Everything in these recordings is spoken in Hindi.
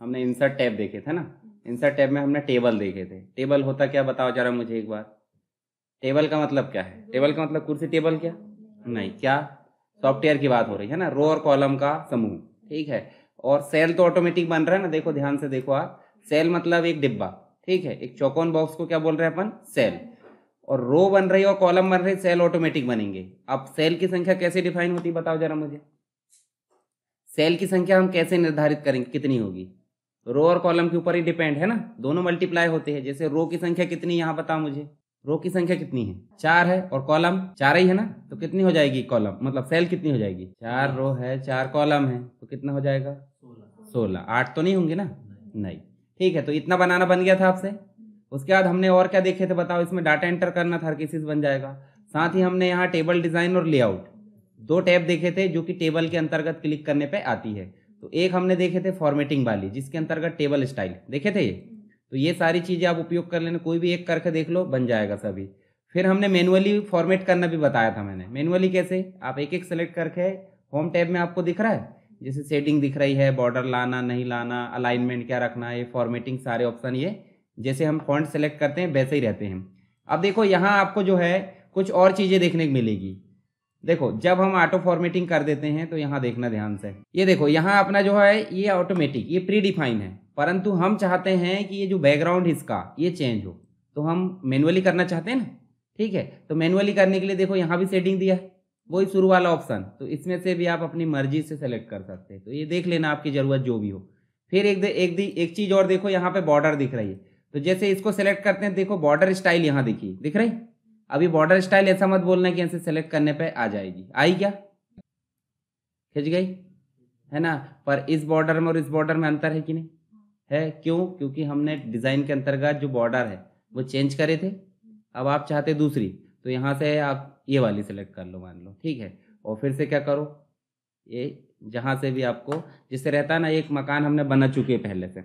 हमने इंसर्ट टैब देखे थे ना इंसर्ट टैब में हमने टेबल देखे थे टेबल होता क्या बताओ जरा मुझे एक बार टेबल का मतलब क्या है टेबल का मतलब कुर्सी टेबल क्या नहीं क्या सॉफ्टवेयर की बात हो रही है ना रो और कॉलम का समूह ठीक है और सेल तो ऑटोमेटिक बन रहा है ना देखो ध्यान से देखो आप सेल मतलब एक डिब्बा ठीक है एक चौकोन बॉक्स को क्या बोल रहे हैं अपन सेल और रो बन रही है और कॉलम बन रही सेल ऑटोमेटिक बनेंगे अब सेल की संख्या कैसे डिफाइन होती बताओ जरा मुझे सेल की संख्या हम कैसे निर्धारित करेंगे कितनी होगी रो और कॉलम के ऊपर ही डिपेंड है ना दोनों मल्टीप्लाई होते हैं जैसे रो की संख्या कितनी यहाँ बताओ मुझे रो की संख्या कितनी है चार है और कॉलम चार ही है ना तो कितनी हो जाएगी कॉलम मतलब सेल कितनी हो जाएगी चार रो है चार कॉलम है तो कितना हो जाएगा सोलह आठ तो नहीं होंगे ना नहीं ठीक है तो इतना बनाना बन गया था आपसे उसके बाद हमने और क्या देखे थे बताओ इसमें डाटा एंटर करना था हर किसी बन जाएगा साथ ही हमने यहाँ टेबल डिजाइन और लेआउट दो टैब देखे थे जो कि टेबल के अंतर्गत क्लिक करने पे आती है तो एक हमने देखे थे फॉर्मेटिंग वाली जिसके अंतर्गत टेबल स्टाइल देखे थे ये हम्म। तो ये सारी चीज़ें आप उपयोग कर लेना कोई भी एक करके देख लो बन जाएगा सभी फिर हमने मैनुअली फॉर्मेट करना भी बताया था मैंने मैनुअली कैसे आप एक एक सेलेक्ट करके होम टैब में आपको दिख रहा है जैसे सेटिंग दिख रही है बॉर्डर लाना नहीं लाना अलाइनमेंट क्या रखना है ये फॉर्मेटिंग सारे ऑप्शन ये जैसे हम फॉन्ट सेलेक्ट करते हैं वैसे ही रहते हैं अब देखो यहाँ आपको जो है कुछ और चीज़ें देखने को मिलेगी देखो जब हम ऑटो फॉर्मेटिंग कर देते हैं तो यहाँ देखना ध्यान से ये देखो यहाँ अपना जो है ये ऑटोमेटिक ये प्री डिफाइन है परंतु हम चाहते हैं कि ये जो बैकग्राउंड इसका ये चेंज हो तो हम मैनुअली करना चाहते हैं ना ठीक है तो मैनुअली करने के लिए देखो यहाँ भी सेटिंग दिया वही शुरू वाला ऑप्शन तो इसमें से भी आप अपनी मर्जी से सेलेक्ट कर सकते हैं तो ये देख लेना आपकी ज़रूरत जो भी हो फिर एक दे, एक दी एक चीज़ और देखो यहाँ पे बॉर्डर दिख रही है तो जैसे इसको सेलेक्ट करते हैं देखो बॉर्डर स्टाइल यहाँ देखिए दिख रही अभी बॉर्डर स्टाइल ऐसा मत बोलना कि ऐसे सेलेक्ट करने पे आ जाएगी आई क्या खिंच गई है ना पर इस बॉर्डर में और इस बॉर्डर में अंतर है कि नहीं है क्यों क्योंकि हमने डिज़ाइन के अंतर्गत जो बॉर्डर है वो चेंज करे थे अब आप चाहते दूसरी तो यहाँ से आप ये वाली सेलेक्ट कर लो मान लो ठीक है और फिर से क्या करो ये जहाँ से भी आपको जिससे रहता ना एक मकान हमने बना चुके पहले से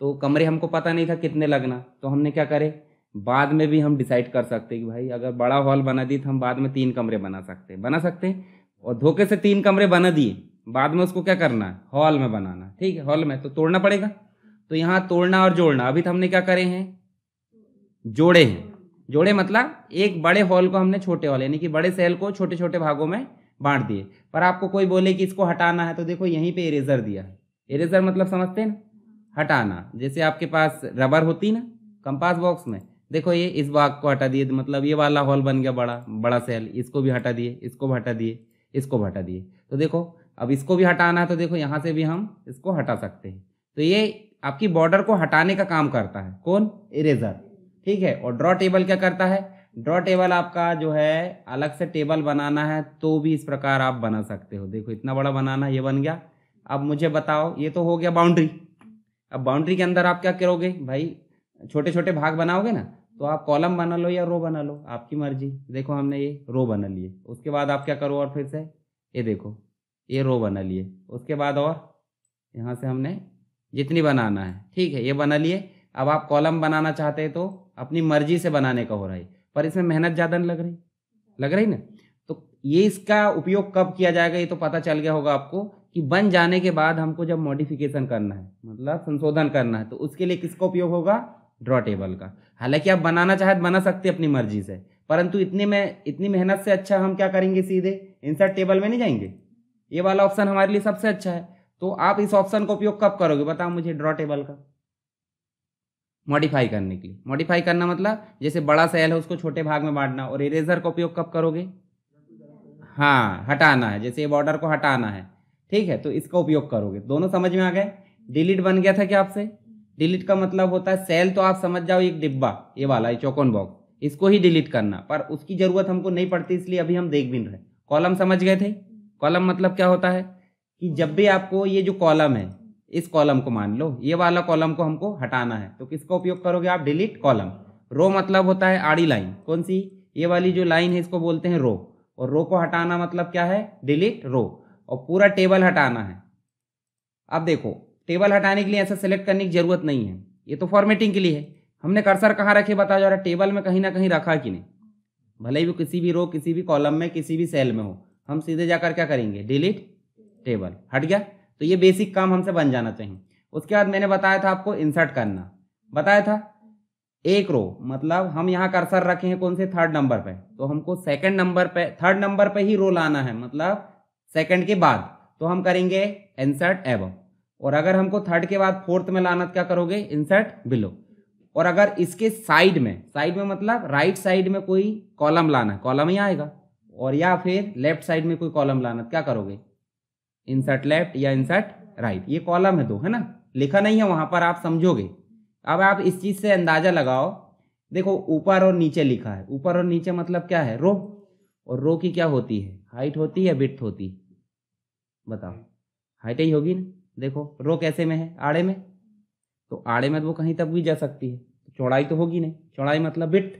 तो कमरे हमको पता नहीं था कितने लगना तो हमने क्या करे बाद में भी हम डिसाइड कर सकते हैं कि भाई अगर बड़ा हॉल बना दिए तो हम बाद में तीन कमरे बना सकते हैं बना सकते हैं और धोखे से तीन कमरे बना दिए बाद में उसको क्या करना है हॉल में बनाना ठीक है हॉल में तो तोड़ना पड़ेगा तो यहाँ तोड़ना और जोड़ना अभी तो हमने क्या करे हैं जोड़े हैं जोड़े मतलब एक बड़े हॉल को हमने छोटे हॉल यानी कि बड़े सेल को छोटे छोटे भागों में बांट दिए पर आपको कोई बोले कि इसको हटाना है तो देखो यहीं पे इरेजर दिया है इरेजर मतलब समझते हैं ना हटाना जैसे आपके पास रबर होती ना कंपास बॉक्स में देखो ये इस भाग को हटा दिए तो मतलब ये वाला हॉल बन गया बड़ा बड़ा सेल इसको भी हटा दिए इसको भी हटा दिए इसको भी हटा दिए तो देखो अब इसको भी हटाना है तो देखो यहाँ से भी हम इसको हटा सकते हैं तो ये आपकी बॉर्डर को हटाने का काम करता है कौन इरेजर ठीक है और ड्रॉ टेबल क्या करता है ड्रॉ टेबल आपका जो है अलग से टेबल बनाना है तो भी इस प्रकार आप बना सकते हो देखो इतना बड़ा बनाना ये बन गया अब मुझे बताओ ये तो हो गया बाउंड्री अब बाउंड्री के अंदर आप क्या करोगे भाई छोटे छोटे भाग बनाओगे ना तो आप कॉलम बना लो या रो बना लो आपकी मर्जी देखो हमने ये रो बना लिए उसके बाद आप क्या करो और फिर से ये देखो ये रो बना लिए उसके बाद और यहाँ से हमने जितनी बनाना है ठीक है ये बना लिए अब आप कॉलम बनाना चाहते हैं तो अपनी मर्जी से बनाने का हो रहा है पर इसमें मेहनत ज़्यादा नहीं लग रही लग रही ना तो ये इसका उपयोग कब किया जाएगा ये तो पता चल गया होगा आपको कि बन जाने के बाद हमको जब मॉडिफिकेशन करना है मतलब संशोधन करना है तो उसके लिए किसका उपयोग होगा ड्रॉ टेबल का हालांकि आप बनाना चाहे बना सकते अपनी मर्जी से परंतु इतने में इतनी मेहनत से अच्छा हम क्या करेंगे सीधे इंसर्ट टेबल में नहीं जाएंगे ये वाला ऑप्शन हमारे लिए सबसे अच्छा है तो आप इस ऑप्शन का उपयोग कब करोगे बताओ मुझे ड्रॉ टेबल का मॉडिफाई करने के लिए मॉडिफाई करना मतलब जैसे बड़ा सेल है उसको छोटे भाग में बांटना और इरेजर का उपयोग कब करोगे हाँ हटाना है जैसे ये बॉर्डर को हटाना है ठीक है तो इसका उपयोग करोगे दोनों समझ में आ गए डिलीट बन गया था क्या आपसे डिलीट का मतलब होता है सेल तो आप समझ जाओ एक डिब्बा ये वाला ये चौकोन बॉक्स इसको ही डिलीट करना पर उसकी जरूरत हमको नहीं पड़ती इसलिए अभी हम देख भी रहे कॉलम समझ गए थे कॉलम मतलब क्या होता है कि जब भी आपको ये जो कॉलम है इस कॉलम को मान लो ये वाला कॉलम को हमको हटाना है तो किसका उपयोग करोगे आप डिलीट कॉलम रो मतलब होता है आड़ी लाइन कौन सी ये वाली जो लाइन है इसको बोलते हैं रो और रो को हटाना मतलब क्या है डिलीट रो और पूरा टेबल हटाना है अब देखो टेबल हटाने के लिए ऐसा सेलेक्ट करने की जरूरत नहीं है ये तो फॉर्मेटिंग के लिए है हमने कर्सर कहाँ रखे बताया रहा है टेबल में कहीं ना कहीं रखा कि नहीं भले ही वो किसी भी रो किसी भी कॉलम में किसी भी सेल में हो हम सीधे जाकर क्या करेंगे डिलीट टेबल हट गया तो ये बेसिक काम हमसे बन जाना चाहिए उसके बाद मैंने बताया था आपको इंसर्ट करना बताया था एक रो मतलब हम यहाँ कर्सर रखे हैं कौन से थर्ड नंबर पर तो हमको सेकंड नंबर पर थर्ड नंबर पर ही रो लाना है मतलब सेकेंड के बाद तो हम करेंगे इंसर्ट एवम और अगर हमको थर्ड के बाद फोर्थ में लाना क्या करोगे इंसर्ट बिलो और अगर इसके साइड में साइड में मतलब राइट साइड में कोई कॉलम लाना कॉलम ही आएगा और या फिर लेफ्ट साइड में कोई कॉलम लाना क्या करोगे इंसर्ट लेफ्ट या इंसर्ट राइट ये कॉलम है दो है ना लिखा नहीं है वहां पर आप समझोगे अब आप इस चीज से अंदाजा लगाओ देखो ऊपर और नीचे लिखा है ऊपर और नीचे मतलब क्या है रो और रो की क्या होती है हाइट होती है या बिट होती है बताओ हाइट ही होगी ना देखो रो कैसे में है आड़े में तो आड़े में तो वो कहीं तक भी जा सकती है तो चौड़ाई तो होगी नहीं चौड़ाई मतलब बिट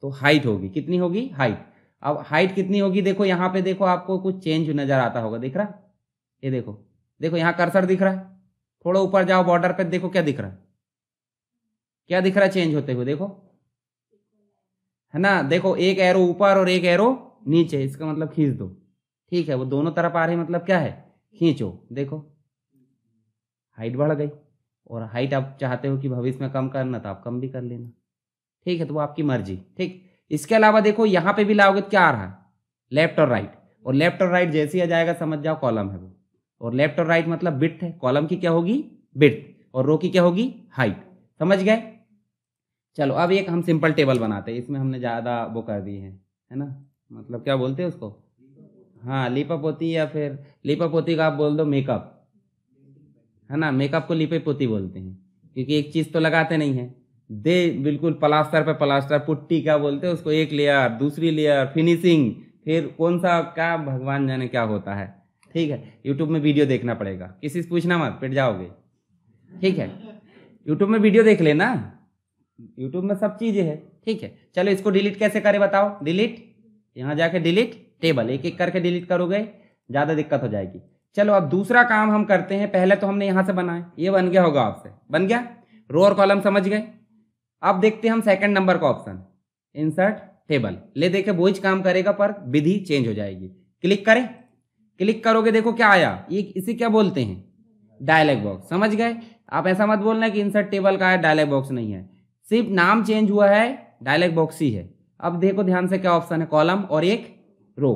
तो हाइट होगी कितनी होगी हाइट अब हाइट कितनी होगी देखो यहाँ पे देखो आपको कुछ चेंज नज़र आता होगा दिख रहा ये देखो देखो यहाँ कर्सर दिख रहा है थोड़ा ऊपर जाओ बॉर्डर पे देखो क्या दिख रहा है क्या दिख रहा है चेंज होते हुए देखो है ना देखो एक एरो ऊपर और एक एरो नीचे इसका मतलब खींच दो ठीक है वो दोनों तरफ आ रही मतलब क्या है खींचो देखो हाइट बढ़ गई और हाइट आप चाहते हो कि भविष्य में कम करना तो आप कम भी कर लेना ठीक है तो वो आपकी मर्जी ठीक इसके अलावा देखो यहाँ पे भी लाओगे तो क्या आ रहा है लेफ्ट और राइट और लेफ्ट और राइट जैसे ही आ जाएगा समझ जाओ कॉलम है वो और लेफ्ट और राइट मतलब बिट है कॉलम की क्या होगी बिट और रो की क्या होगी हाइट समझ गए चलो अब एक हम सिंपल टेबल बनाते हैं इसमें हमने ज़्यादा वो कर दी है है ना मतलब क्या बोलते हैं उसको हाँ लिपअप होती या फिर लिपअप होती का आप बोल दो मेकअप है ना मेकअप को लिपे पोती बोलते हैं क्योंकि एक चीज़ तो लगाते नहीं है दे बिल्कुल प्लास्टर पे प्लास्टर पुट्टी क्या बोलते हैं उसको एक लेयर दूसरी लेयर फिनिशिंग फिर कौन सा क्या भगवान जाने क्या होता है ठीक है यूट्यूब में वीडियो देखना पड़ेगा किसी से पूछना मत पिट जाओगे ठीक है यूट्यूब में वीडियो देख लेना यूट्यूब में सब चीज़ें है ठीक है चलो इसको डिलीट कैसे करें बताओ डिलीट यहाँ जाके डिलीट टेबल एक एक करके डिलीट करोगे ज़्यादा दिक्कत हो जाएगी चलो अब दूसरा काम हम करते हैं पहले तो हमने यहाँ से बनाए ये बन गया होगा आपसे बन गया रो और कॉलम समझ गए अब देखते हैं हम सेकंड नंबर का ऑप्शन इंसर्ट टेबल ले देखे वो काम करेगा पर विधि चेंज हो जाएगी क्लिक करें क्लिक करोगे देखो क्या आया ये इसे क्या बोलते हैं डायलॉग बॉक्स समझ गए आप ऐसा मत बोलना कि इंसर्ट टेबल का है डायलॉग बॉक्स नहीं है सिर्फ नाम चेंज हुआ है डायलॉग बॉक्स ही है अब देखो ध्यान से क्या ऑप्शन है कॉलम और एक रो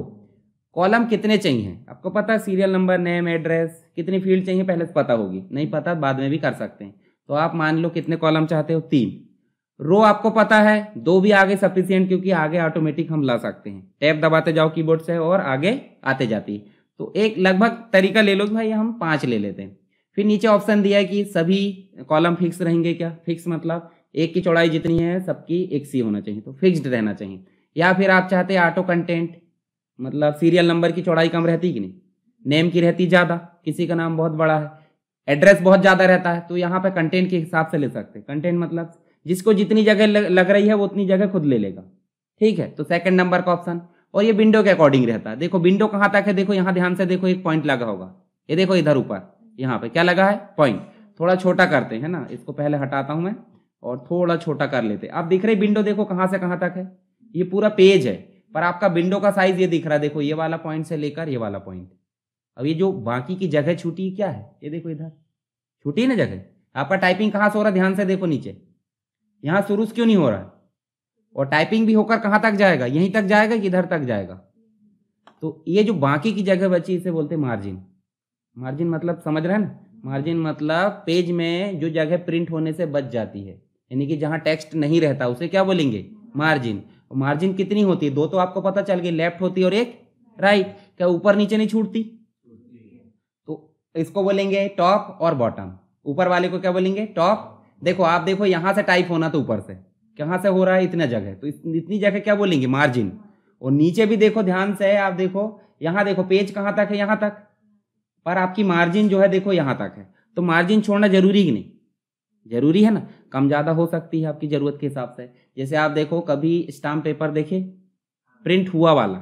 कॉलम कितने चाहिए आपको पता है सीरियल नंबर नेम एड्रेस कितनी फील्ड चाहिए पहले से पता होगी नहीं पता बाद में भी कर सकते हैं तो आप मान लो कितने कॉलम चाहते हो तीन रो आपको पता है दो भी आगे सफिशियंट क्योंकि आगे ऑटोमेटिक हम ला सकते हैं टैप दबाते जाओ कीबोर्ड से और आगे आते जाती है तो एक लगभग तरीका ले लो भाई हम पाँच ले लेते हैं फिर नीचे ऑप्शन दिया है कि सभी कॉलम फिक्स रहेंगे क्या फिक्स मतलब एक की चौड़ाई जितनी है सबकी एक सी होना चाहिए तो फिक्स्ड रहना चाहिए या फिर आप चाहते हैं ऑटो कंटेंट मतलब सीरियल नंबर की चौड़ाई कम रहती कि नहीं नेम की रहती ज़्यादा किसी का नाम बहुत बड़ा है एड्रेस बहुत ज़्यादा रहता है तो यहाँ पर कंटेंट के हिसाब से ले सकते हैं कंटेंट मतलब जिसको जितनी जगह लग रही है वो उतनी जगह खुद ले लेगा ठीक है तो सेकंड नंबर का ऑप्शन और ये विंडो के अकॉर्डिंग रहता है देखो विंडो कहाँ तक है देखो यहाँ ध्यान से देखो एक पॉइंट लगा होगा ये देखो इधर ऊपर यहाँ पे क्या लगा है पॉइंट थोड़ा छोटा करते हैं ना इसको पहले हटाता हूँ मैं और थोड़ा छोटा कर लेते आप दिख रहे विंडो देखो कहाँ से कहाँ तक है ये पूरा पेज है पर आपका विंडो का साइज ये दिख रहा है देखो ये वाला पॉइंट से लेकर ये वाला पॉइंट अब ये जो बाकी की जगह छूटी क्या है ये देखो इधर छूटी ना जगह आपका टाइपिंग कहाँ से हो रहा है ध्यान से देखो नीचे यहाँ शुरू क्यों नहीं हो रहा और टाइपिंग भी होकर कहाँ तक जाएगा यहीं तक जाएगा कि इधर तक जाएगा तो ये जो बाकी की जगह बची इसे बोलते मार्जिन मार्जिन मतलब समझ रहे हैं ना मार्जिन मतलब पेज में जो जगह प्रिंट होने से बच जाती है यानी कि जहाँ टेक्स्ट नहीं रहता उसे क्या बोलेंगे मार्जिन मार्जिन कितनी होती है दो तो आपको पता चल गई लेफ्ट होती है और एक राइट क्या ऊपर नीचे नहीं छूटती तो इसको बोलेंगे टॉप और बॉटम ऊपर वाले को क्या बोलेंगे टॉप देखो आप देखो यहां से टाइप होना तो ऊपर से कहां से हो रहा है इतना जगह तो इतनी जगह क्या बोलेंगे मार्जिन और नीचे भी देखो ध्यान से आप देखो यहां देखो पेज कहां तक है यहां तक पर आपकी मार्जिन जो है देखो यहां तक है तो मार्जिन छोड़ना जरूरी ही नहीं जरूरी है ना कम ज़्यादा हो सकती है आपकी ज़रूरत के हिसाब से जैसे आप देखो कभी स्टाम्प पेपर देखे प्रिंट हुआ वाला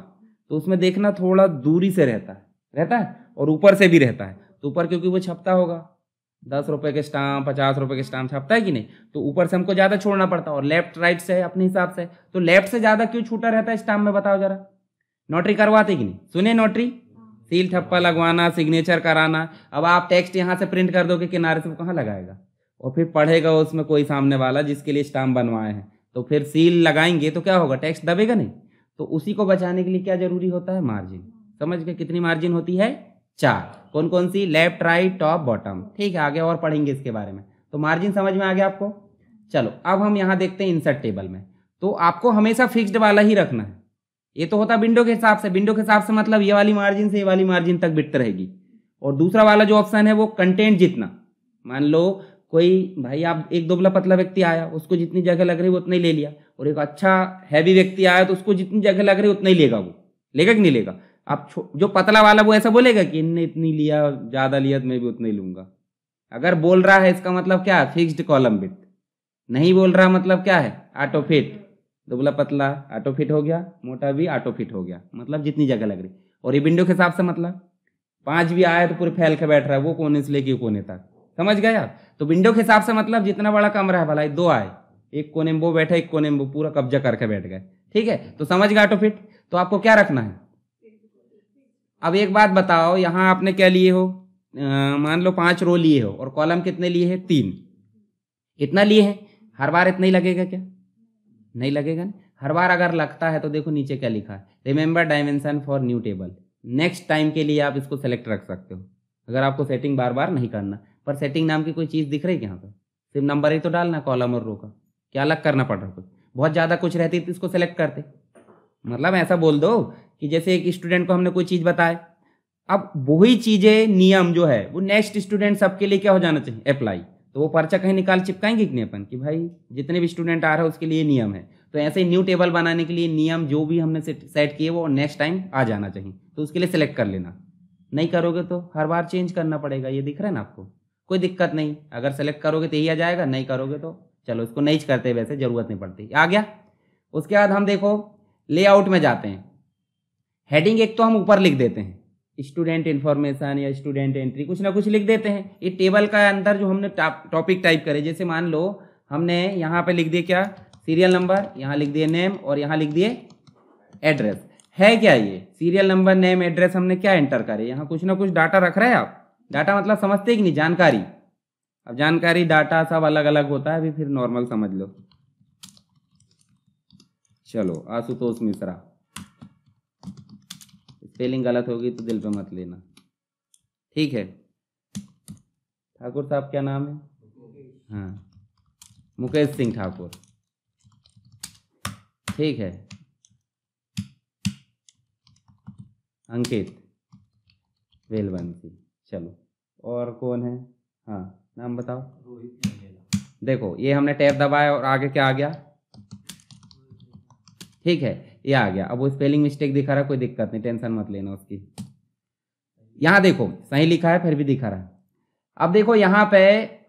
तो उसमें देखना थोड़ा दूरी से रहता है रहता है और ऊपर से भी रहता है तो ऊपर क्योंकि वो छपता होगा दस रुपये के स्टाम्प पचास रुपये के स्टाम्प छपता है कि नहीं तो ऊपर से हमको ज़्यादा छोड़ना पड़ता है और लेफ्ट राइट से अपने हिसाब से तो लेफ्ट से ज़्यादा क्यों छूटा रहता है स्टाम्प में बताओ जरा नोटरी करवाते कि नहीं सुने नोटरी सील ठप्पा लगवाना सिग्नेचर कराना अब आप टेक्स्ट यहाँ से प्रिंट कर दोगे किनारे से वो कहाँ लगाएगा और फिर पढ़ेगा उसमें कोई सामने वाला जिसके लिए स्टाम्प बनवाए हैं तो फिर सील लगाएंगे तो क्या होगा टैक्स दबेगा नहीं तो उसी को बचाने के लिए क्या जरूरी होता है मार्जिन समझ गए कितनी मार्जिन होती है चार कौन कौन सी लेफ्ट राइट टॉप बॉटम ठीक है आगे और पढ़ेंगे इसके बारे में तो मार्जिन समझ में आ गया आपको चलो अब हम यहाँ देखते हैं इंसर्ट टेबल में तो आपको हमेशा फिक्स्ड वाला ही रखना है ये तो होता विंडो के हिसाब से विंडो के हिसाब से मतलब ये वाली मार्जिन से ये वाली मार्जिन तक बिटते रहेगी और दूसरा वाला जो ऑप्शन है वो कंटेंट जितना मान लो कोई भाई आप एक दोबला पतला व्यक्ति आया उसको जितनी जगह लग रही वो उतना ही ले लिया और एक अच्छा हैवी व्यक्ति आया तो उसको जितनी जगह लग रही उतना ही लेगा वो लेगा कि नहीं लेगा आप जो पतला वाला वो ऐसा बोलेगा कि इनने इतनी लिया ज़्यादा लिया तो मैं भी उतना ही लूंगा अगर बोल रहा है इसका मतलब क्या है फिक्स्ड कॉलम विथ नहीं बोल रहा मतलब क्या है ऑटो फिट दुबला पतला ऑटो फिट हो गया मोटा भी ऑटो फिट हो गया मतलब जितनी जगह लग रही और ये विंडो के हिसाब से मतलब पाँच भी आया तो पूरे फैल के बैठ रहा है वो कोने से लेके कोने तक समझ गए आप तो विंडो के हिसाब से मतलब जितना बड़ा कमरा है भलाई दो आए एक कोने में वो बैठा एक कोने में वो पूरा कब्जा करके बैठ गए ठीक है तो समझ गए फिट तो आपको क्या रखना है अब एक बात बताओ यहाँ आपने क्या लिए हो मान लो पांच रो लिए हो और कॉलम कितने लिए हैं तीन इतना लिए हैं हर बार इतना ही लगेगा क्या नहीं लगेगा ना हर बार अगर लगता है तो देखो नीचे क्या लिखा है remember dimension for new table next time के लिए आप इसको सेलेक्ट रख सकते हो अगर आपको सेटिंग बार बार नहीं करना पर सेटिंग नाम की कोई चीज़ दिख रही है यहाँ पर सिर्फ नंबर ही तो डालना कॉलम और रो का क्या अलग करना पड़ रहा कुछ बहुत ज़्यादा कुछ रहती तो इसको सेलेक्ट करते मतलब ऐसा बोल दो कि जैसे एक स्टूडेंट को हमने कोई चीज़ बताए अब वही चीज़ें नियम जो है वो नेक्स्ट स्टूडेंट सबके लिए क्या हो जाना चाहिए अप्लाई तो वो पर्चा कहीं निकाल चिपकाएंगे कि नहीं अपन कि भाई जितने भी स्टूडेंट आ रहे हैं उसके लिए नियम है तो ऐसे ही न्यू टेबल बनाने के लिए नियम जो भी हमने सेट किए वो नेक्स्ट टाइम आ जाना चाहिए तो उसके लिए सेलेक्ट कर लेना नहीं करोगे तो हर बार चेंज करना पड़ेगा ये दिख रहा है ना आपको कोई दिक्कत नहीं अगर सेलेक्ट करोगे तो यही आ जाएगा नहीं करोगे तो चलो इसको नहीं करते वैसे ज़रूरत नहीं पड़ती आ गया उसके बाद हम देखो लेआउट में जाते हैं हेडिंग एक तो हम ऊपर लिख देते हैं स्टूडेंट इन्फॉर्मेशन या स्टूडेंट एंट्री कुछ ना कुछ लिख देते हैं ये टेबल का अंदर जो हमने टॉपिक टाइप करे जैसे मान लो हमने यहाँ पर लिख दिया क्या सीरियल नंबर यहाँ लिख दिए नेम और यहाँ लिख दिए एड्रेस है क्या ये सीरियल नंबर नेम एड्रेस हमने क्या एंटर करे यहाँ कुछ ना कुछ डाटा रख रहे हैं आप डाटा मतलब समझते कि नहीं जानकारी अब जानकारी डाटा सब अलग अलग होता है अभी फिर नॉर्मल समझ लो चलो आशुतोष मिश्रा स्पेलिंग गलत होगी तो दिल पे मत लेना ठीक है ठाकुर साहब क्या नाम है हाँ मुकेश सिंह ठाकुर ठीक है अंकित वेलवंशी चलो और कौन है हाँ नाम बताओ देखो ये हमने टैप दबाया और आगे क्या आ गया ठीक है ये आ गया अब वो स्पेलिंग मिस्टेक दिखा रहा कोई दिक्कत नहीं टेंशन मत लेना उसकी यहाँ देखो सही लिखा है फिर भी दिखा रहा है अब देखो यहाँ पे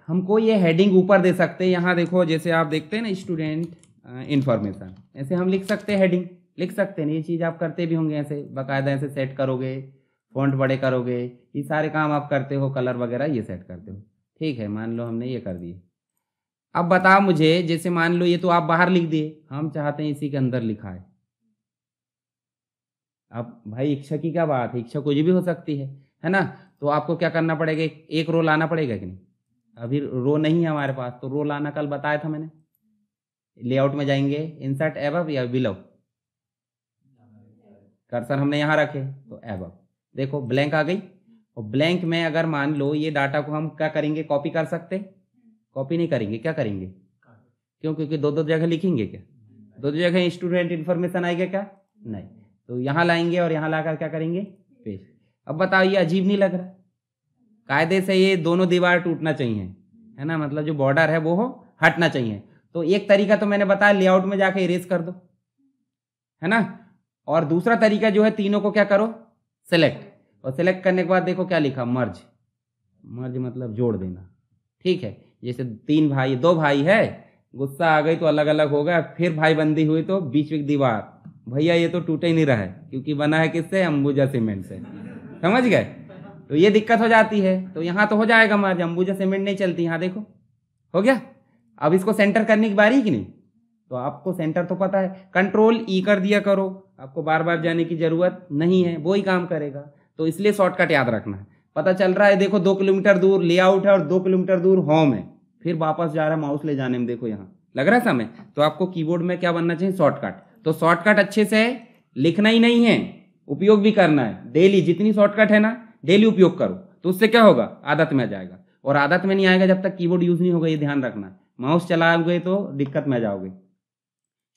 हमको ये हेडिंग ऊपर दे सकते हैं यहाँ देखो जैसे आप देखते हैं ना स्टूडेंट इन्फॉर्मेशन ऐसे हम लिख सकते हैं हेडिंग लिख सकते हैं ये चीज़ आप करते भी होंगे ऐसे बाकायदा ऐसे सेट करोगे फ़ॉन्ट बड़े करोगे ये सारे काम आप करते हो कलर वगैरह ये सेट करते हो ठीक है मान लो हमने ये कर दिए अब बताओ मुझे जैसे मान लो ये तो आप बाहर लिख दिए हम चाहते हैं इसी के अंदर लिखा है अब भाई इच्छा की क्या बात है इच्छा कुछ भी हो सकती है है ना तो आपको क्या करना पड़ेगा एक रो लाना पड़ेगा कि नहीं अभी रो नहीं है हमारे पास तो रो लाना कल बताया था मैंने लेआउट में जाएंगे इंसर्ट एबव या बिलो कर्सर हमने यहाँ रखे तो एबव देखो ब्लैंक आ गई और ब्लैंक में अगर मान लो ये डाटा को हम क्या करेंगे कॉपी कर सकते कॉपी नहीं करेंगे क्या करेंगे क्यों क्योंकि दो दो जगह लिखेंगे क्या दो दो जगह स्टूडेंट इन्फॉर्मेशन आएगा क्या नहीं तो यहाँ लाएंगे और यहाँ लाकर क्या करेंगे पेस्ट अब बताओ ये अजीब नहीं लग रहा कायदे से ये दोनों दीवार टूटना चाहिए है ना मतलब जो बॉर्डर है वो हटना चाहिए तो एक तरीका तो मैंने बताया लेआउट में जाके इरेज कर दो है ना और दूसरा तरीका जो है तीनों को क्या करो सेलेक्ट और सेलेक्ट करने के बाद देखो क्या लिखा मर्ज मर्ज मतलब जोड़ देना ठीक है जैसे तीन भाई दो भाई है गुस्सा आ गई तो अलग अलग हो गया फिर भाई बंदी हुई तो बीच में दीवार भैया ये तो टूटे ही नहीं रहा है क्योंकि बना है किससे अंबुजा सीमेंट से समझ गए तो ये दिक्कत हो जाती है तो यहाँ तो हो जाएगा मर्ज अंबुजा सीमेंट नहीं चलती यहाँ देखो हो गया अब इसको सेंटर करने की बारी कि नहीं तो आपको सेंटर तो पता है कंट्रोल ई e कर दिया करो आपको बार बार जाने की ज़रूरत नहीं है वो ही काम करेगा तो इसलिए शॉर्टकट याद रखना है पता चल रहा है देखो दो किलोमीटर दूर लेआउट है और दो किलोमीटर दूर होम है फिर वापस जा रहा है माउस ले जाने में देखो यहाँ लग रहा है समय तो आपको कीबोर्ड में क्या बनना चाहिए शॉर्टकट तो शॉर्टकट अच्छे से लिखना ही नहीं है उपयोग भी करना है डेली जितनी शॉर्टकट है ना डेली उपयोग करो तो उससे क्या होगा आदत में आ जाएगा और आदत में नहीं आएगा जब तक कीबोर्ड यूज नहीं होगा ये ध्यान रखना माउस चलाओगे तो दिक्कत में आ जाओगे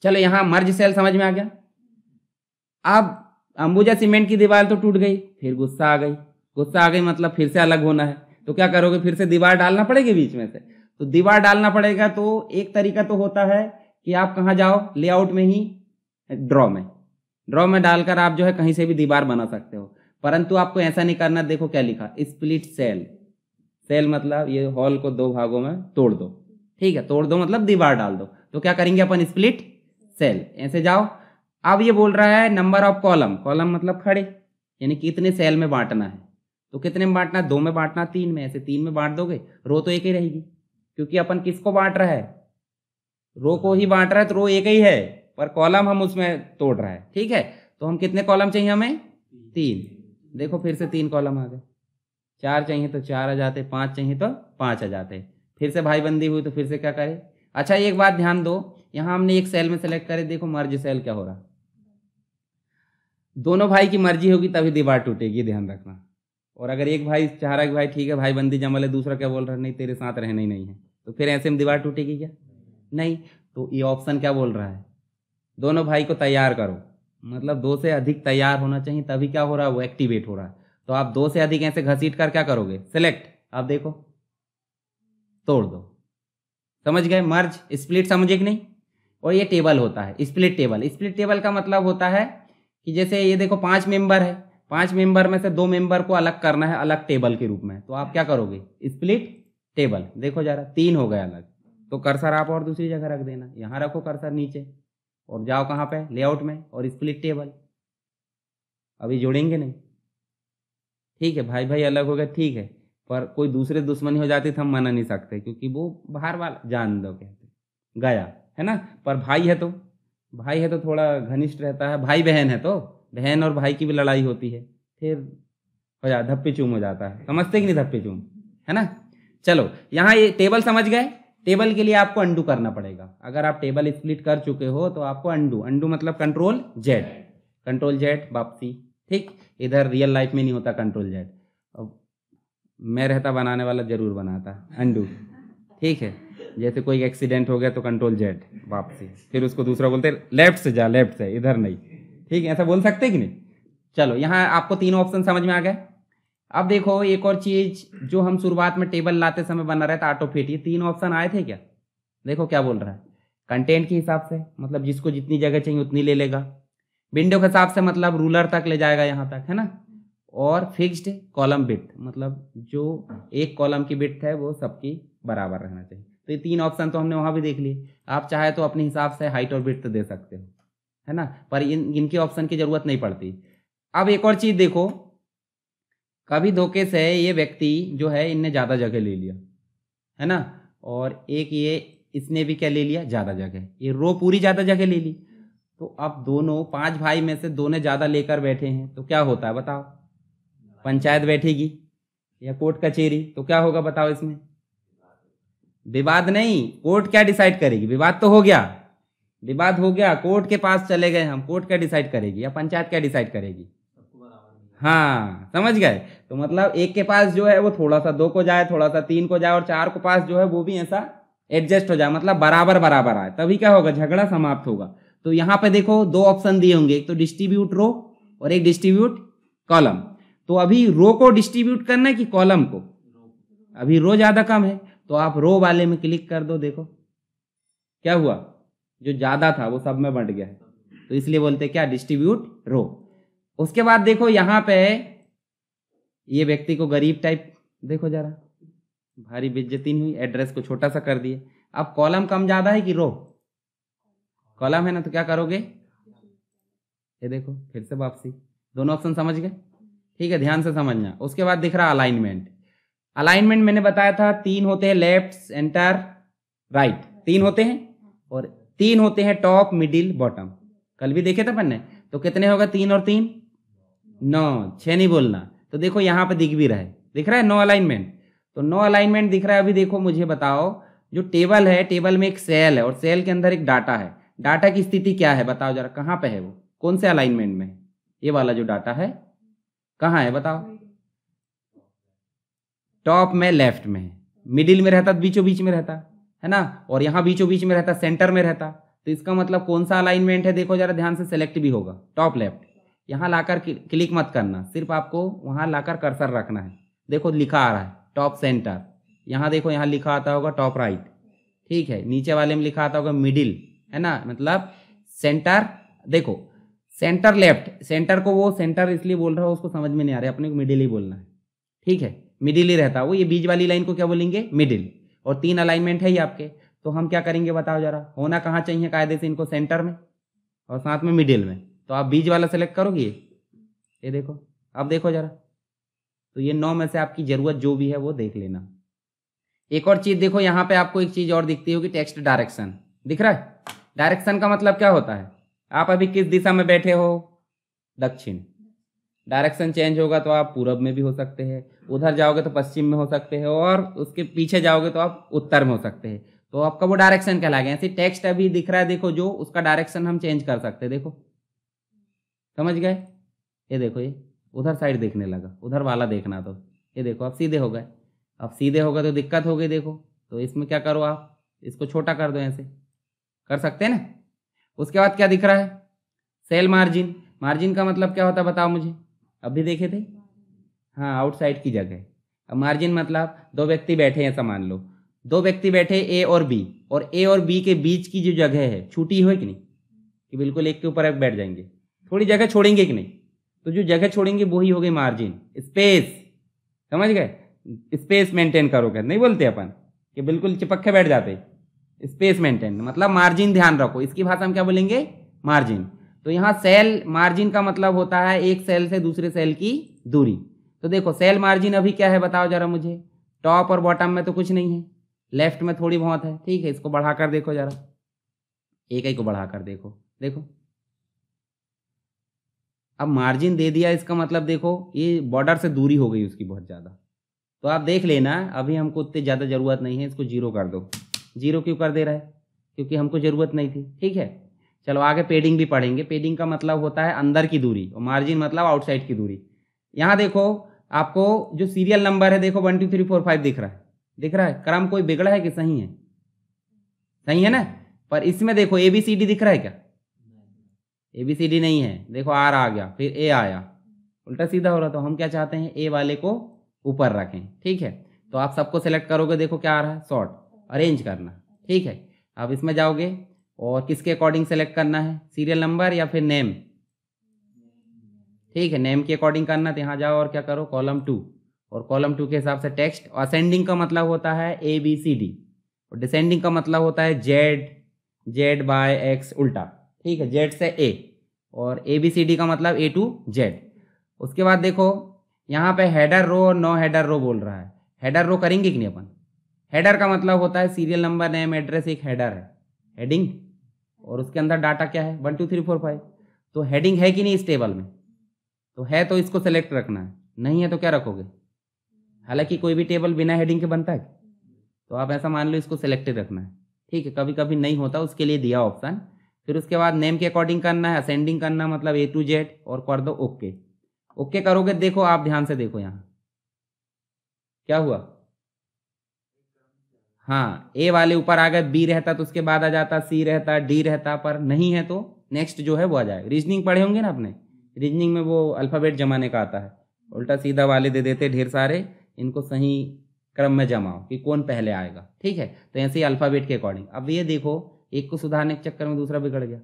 चलो यहाँ मर्ज सेल समझ में आ गया अब अंबुजा सीमेंट की दीवार तो टूट गई फिर गुस्सा आ गई गुस्सा आ गई मतलब फिर से अलग होना है तो क्या करोगे फिर से दीवार डालना पड़ेगी बीच में से तो दीवार डालना पड़ेगा तो एक तरीका तो होता है कि आप कहाँ जाओ लेआउट में ही ड्रॉ में ड्रॉ में डालकर आप जो है कहीं से भी दीवार बना सकते हो परंतु आपको ऐसा नहीं करना देखो क्या लिखा स्प्लिट सेल सेल मतलब ये हॉल को दो भागों में तोड़ दो ठीक है तोड़ दो मतलब दीवार डाल दो तो क्या करेंगे अपन स्प्लिट सेल ऐसे जाओ अब ये बोल रहा है नंबर ऑफ कॉलम कॉलम मतलब खड़े यानी कितने सेल में बांटना है तो कितने में बांटना दो में बांटना तीन में ऐसे तीन में बांट दोगे रो तो एक ही रहेगी क्योंकि अपन किसको बांट रहा है रो को ही बांट रहा है तो रो एक ही है पर कॉलम हम उसमें तोड़ रहा है ठीक है तो हम कितने कॉलम चाहिए हमें तीन देखो फिर से तीन कॉलम आ गए चार चाहिए तो चार आ जाते पांच चाहिए तो पांच आ जाते फिर से भाईबंदी हुई तो फिर से क्या करें अच्छा एक बात ध्यान दो यहां हमने एक सेल में सेलेक्ट करे देखो मर्ज सेल क्या हो रहा दोनों भाई की मर्जी होगी तभी दीवार टूटेगी ध्यान रखना और अगर एक भाई चाह रहा है कि भाई ठीक है भाई बंदी जमल है दूसरा क्या बोल रहा है नहीं तेरे साथ रहना ही नहीं है तो फिर ऐसे में दीवार टूटेगी क्या नहीं तो ये ऑप्शन क्या बोल रहा है दोनों भाई को तैयार करो मतलब दो से अधिक तैयार होना चाहिए तभी क्या हो रहा है वो एक्टिवेट हो रहा है तो आप दो से अधिक ऐसे घसीट कर क्या करोगे सेलेक्ट आप देखो तोड़ दो समझ गए मर्ज स्प्लिट समझे कि नहीं और ये टेबल होता है स्प्लिट टेबल स्प्लिट टेबल का मतलब होता है कि जैसे ये देखो पांच मेंबर है पांच मेंबर में से दो मेंबर को अलग करना है अलग टेबल के रूप में तो आप क्या करोगे स्प्लिट टेबल देखो जरा तीन हो गए अलग तो कर्सर आप और दूसरी जगह रख देना यहाँ रखो कर्सर नीचे और जाओ कहाँ पे लेआउट में और स्प्लिट टेबल अभी जोड़ेंगे नहीं ठीक है भाई भाई अलग हो गए ठीक है पर कोई दूसरे दुश्मनी हो जाती तो हम मना नहीं सकते क्योंकि वो बाहर वाला जान दो कहते गया है ना पर भाई है तो भाई है तो थोड़ा घनिष्ठ रहता है भाई बहन है तो बहन और भाई की भी लड़ाई होती है फिर हो जा धप्पे चूम हो जाता है समझते कि नहीं धप्पे चूम है ना चलो यहाँ ये टेबल समझ गए टेबल के लिए आपको अंडू करना पड़ेगा अगर आप टेबल स्प्लिट कर चुके हो तो आपको अंडू अंडू मतलब कंट्रोल जेड कंट्रोल जेड वापसी ठीक इधर रियल लाइफ में नहीं होता कंट्रोल जेड मैं रहता बनाने वाला जरूर बनाता अंडू ठीक है जैसे कोई एक्सीडेंट हो गया तो कंट्रोल जेड वापसी फिर उसको दूसरा बोलते लेफ्ट से जा लेफ्ट से इधर नहीं ठीक है ऐसा बोल सकते कि नहीं चलो यहाँ आपको तीनों ऑप्शन समझ में आ गए अब देखो एक और चीज जो हम शुरुआत में टेबल लाते समय बना रहे थे ऑटो फिट ये तीन ऑप्शन आए थे क्या देखो क्या बोल रहा है कंटेंट के हिसाब से मतलब जिसको जितनी जगह चाहिए उतनी ले लेगा विंडो के हिसाब से मतलब रूलर तक ले जाएगा यहाँ तक है ना और फिक्स्ड कॉलम बिट मतलब जो एक कॉलम की बिट है वो सबकी बराबर रहना चाहिए तो ये तीन ऑप्शन तो हमने वहाँ भी देख लिए आप चाहे तो अपने हिसाब से हाइट और ब्रिथ दे सकते हो है ना पर इन इनके ऑप्शन की ज़रूरत नहीं पड़ती अब एक और चीज़ देखो कभी धोखे से ये व्यक्ति जो है इनने ज़्यादा जगह ले लिया है ना और एक ये इसने भी क्या ले लिया ज़्यादा जगह ये रो पूरी ज़्यादा जगह ले ली तो अब दोनों पांच भाई में से दोनों ज़्यादा लेकर बैठे हैं तो क्या होता है बताओ पंचायत बैठेगी या कोर्ट कचेरी तो क्या होगा बताओ इसमें विवाद नहीं कोर्ट क्या डिसाइड करेगी विवाद तो हो गया विवाद हो गया कोर्ट के पास चले गए हम कोर्ट क्या डिसाइड करेगी या पंचायत क्या डिसाइड करेगी हाँ समझ गए तो मतलब एक के पास जो है वो थोड़ा सा दो को जाए थोड़ा सा तीन को जाए और चार को पास जो है वो भी ऐसा एडजस्ट हो जाए मतलब बराबर बराबर आए तभी क्या होगा झगड़ा समाप्त होगा तो यहाँ पे देखो दो ऑप्शन दिए होंगे एक तो डिस्ट्रीब्यूट रो और एक डिस्ट्रीब्यूट कॉलम तो अभी रो को डिस्ट्रीब्यूट करना है कि कॉलम को अभी रो ज्यादा कम है तो आप रो वाले में क्लिक कर दो देखो क्या हुआ जो ज़्यादा था वो सब में बंट गया तो इसलिए बोलते क्या डिस्ट्रीब्यूट रो उसके बाद देखो यहाँ पे ये व्यक्ति को गरीब टाइप देखो जरा भारी नहीं हुई एड्रेस को छोटा सा कर दिए अब कॉलम कम ज़्यादा है कि रो कॉलम है ना तो क्या करोगे ये देखो फिर से वापसी दोनों ऑप्शन समझ गए ठीक है ध्यान से समझना उसके बाद दिख रहा अलाइनमेंट अलाइनमेंट मैंने बताया था तीन होते हैं लेफ्ट सेंटर राइट तीन होते हैं और तीन होते हैं टॉप मिडिल बॉटम कल भी देखे थे अपन ने तो कितने होगा तीन और तीन नौ छः नहीं बोलना तो देखो यहाँ पे दिख भी रहा है दिख रहा है नौ अलाइनमेंट तो नौ अलाइनमेंट दिख रहा है अभी देखो मुझे बताओ जो टेबल है टेबल में एक सेल है और सेल के अंदर एक डाटा है डाटा की स्थिति क्या है बताओ जरा कहाँ पे है वो कौन से अलाइनमेंट में ये वाला जो डाटा है कहाँ है बताओ टॉप में लेफ्ट में मिडिल में रहता बीचों बीच में रहता है ना और यहाँ बीचों बीच में रहता सेंटर में रहता तो इसका मतलब कौन सा अलाइनमेंट है देखो जरा ध्यान से सेलेक्ट भी होगा टॉप लेफ्ट यहाँ लाकर क्लिक मत करना सिर्फ आपको वहाँ लाकर कर्सर रखना है देखो लिखा आ रहा है टॉप सेंटर यहाँ देखो यहाँ लिखा आता होगा टॉप राइट ठीक है नीचे वाले में लिखा आता होगा मिडिल है ना मतलब सेंटर देखो सेंटर लेफ्ट सेंटर को वो सेंटर इसलिए बोल रहा हूँ उसको समझ में नहीं आ रहा है अपने को मिडिल ही बोलना है ठीक है मिडिल ही रहता है वो ये बीच वाली लाइन को क्या बोलेंगे मिडिल और तीन अलाइनमेंट है ही आपके तो हम क्या करेंगे बताओ जरा होना कहाँ चाहिए कायदे से इनको सेंटर में और साथ में मिडिल में तो आप बीज वाला सेलेक्ट करोगे ये देखो अब देखो जरा तो ये नौ में से आपकी ज़रूरत जो भी है वो देख लेना एक और चीज़ देखो यहाँ पे आपको एक चीज़ और दिखती होगी टेक्स्ट डायरेक्शन दिख रहा है डायरेक्शन का मतलब क्या होता है आप अभी किस दिशा में बैठे हो दक्षिण डायरेक्शन चेंज होगा तो आप पूरब में भी हो सकते हैं उधर जाओगे तो पश्चिम में हो सकते हैं और उसके पीछे जाओगे तो आप उत्तर में हो सकते हैं तो आपका वो डायरेक्शन गया ऐसे टेक्स्ट अभी दिख रहा है देखो जो उसका डायरेक्शन हम चेंज कर सकते हैं देखो समझ गए ये देखो ये उधर साइड देखने लगा उधर वाला देखना तो ये देखो अब सीधे हो गए अब सीधे हो गए तो दिक्कत हो गई देखो तो इसमें क्या करो आप इसको छोटा कर दो ऐसे कर सकते हैं ना उसके बाद क्या दिख रहा है सेल मार्जिन मार्जिन का मतलब क्या होता है बताओ मुझे अभी देखे थे हाँ आउटसाइड की जगह अब मार्जिन मतलब दो व्यक्ति बैठे हैं ऐसा मान लो दो व्यक्ति बैठे ए और बी और ए और बी के बीच की जो जगह है छूटी हो कि नहीं कि बिल्कुल एक के ऊपर एक बैठ जाएंगे थोड़ी जगह छोड़ेंगे कि नहीं तो जो जगह छोड़ेंगे वो ही हो गई मार्जिन स्पेस समझ गए स्पेस मेंटेन करोगे नहीं बोलते अपन कि बिल्कुल चिपक के बैठ जाते स्पेस मेंटेन मतलब मार्जिन ध्यान रखो इसकी भाषा हम क्या बोलेंगे मार्जिन तो यहाँ सेल मार्जिन का मतलब होता है एक सेल से दूसरे सेल की दूरी तो देखो सेल मार्जिन अभी क्या है बताओ जरा मुझे टॉप और बॉटम में तो कुछ नहीं है लेफ्ट में थोड़ी बहुत है ठीक है इसको बढ़ाकर देखो जरा एक एक को बढ़ाकर देखो देखो अब मार्जिन दे दिया इसका मतलब देखो ये बॉर्डर से दूरी हो गई उसकी बहुत ज़्यादा तो आप देख लेना अभी हमको उतनी ज़्यादा ज़रूरत नहीं है इसको जीरो कर दो जीरो क्यों कर दे रहा है क्योंकि हमको ज़रूरत नहीं थी ठीक है चलो आगे पेडिंग भी पढ़ेंगे पेडिंग का मतलब होता है अंदर की दूरी और मार्जिन मतलब आउटसाइड की दूरी यहाँ देखो आपको जो सीरियल नंबर है देखो one two three four five दिख रहा है दिख रहा है क्रम कोई बिगड़ा है कि सही है सही है ना पर इसमें देखो ए बी सी डी दिख रहा है क्या ए बी सी डी नहीं है देखो आर आ गया फिर ए आया उल्टा सीधा हो रहा तो हम क्या चाहते हैं ए वाले को ऊपर रखें ठीक है तो आप सबको सेलेक्ट करोगे देखो क्या आ रहा है शॉर्ट अरेंज करना ठीक है आप इसमें जाओगे और किसके अकॉर्डिंग सेलेक्ट करना है सीरियल नंबर या फिर नेम ठीक है नेम के अकॉर्डिंग करना तो यहाँ जाओ और क्या करो कॉलम टू और कॉलम टू के हिसाब से टेक्स्ट असेंडिंग का मतलब होता है ए बी सी डी और डिसेंडिंग का मतलब होता है जेड जेड बाय एक्स उल्टा ठीक है जेड से ए और ए बी सी डी का मतलब ए टू जेड उसके बाद देखो यहाँ पे हेडर रो और नो हेडर रो बोल रहा है हेडर रो करेंगे कि नहीं अपन हेडर का मतलब होता है सीरियल नंबर नेम एड्रेस एक हेडर है हेडिंग और उसके अंदर डाटा क्या है one two three four five तो हेडिंग है कि नहीं इस टेबल में तो है तो इसको सेलेक्ट रखना है नहीं है तो क्या रखोगे हालांकि कोई भी टेबल बिना हेडिंग के बनता है तो आप ऐसा मान लो इसको सेलेक्टेड रखना है ठीक है कभी कभी नहीं होता उसके लिए दिया ऑप्शन फिर उसके बाद नेम के अकॉर्डिंग करना है असेंडिंग करना मतलब ए टू जेड और कर दो ओके ओके करोगे देखो आप ध्यान से देखो यहाँ क्या हुआ हाँ ए वाले ऊपर आ गए बी रहता तो उसके बाद आ जाता सी रहता डी रहता पर नहीं है तो नेक्स्ट जो है वो आ जाएगा रीजनिंग पढ़े होंगे ना अपने रीजनिंग में वो अल्फ़ाबेट जमाने का आता है उल्टा सीधा वाले दे देते ढेर सारे इनको सही क्रम में जमाओ कि कौन पहले आएगा ठीक है तो ऐसे ही अल्फ़ाबेट के अकॉर्डिंग अब ये देखो एक को सुधारने के चक्कर में दूसरा बिगड़ गया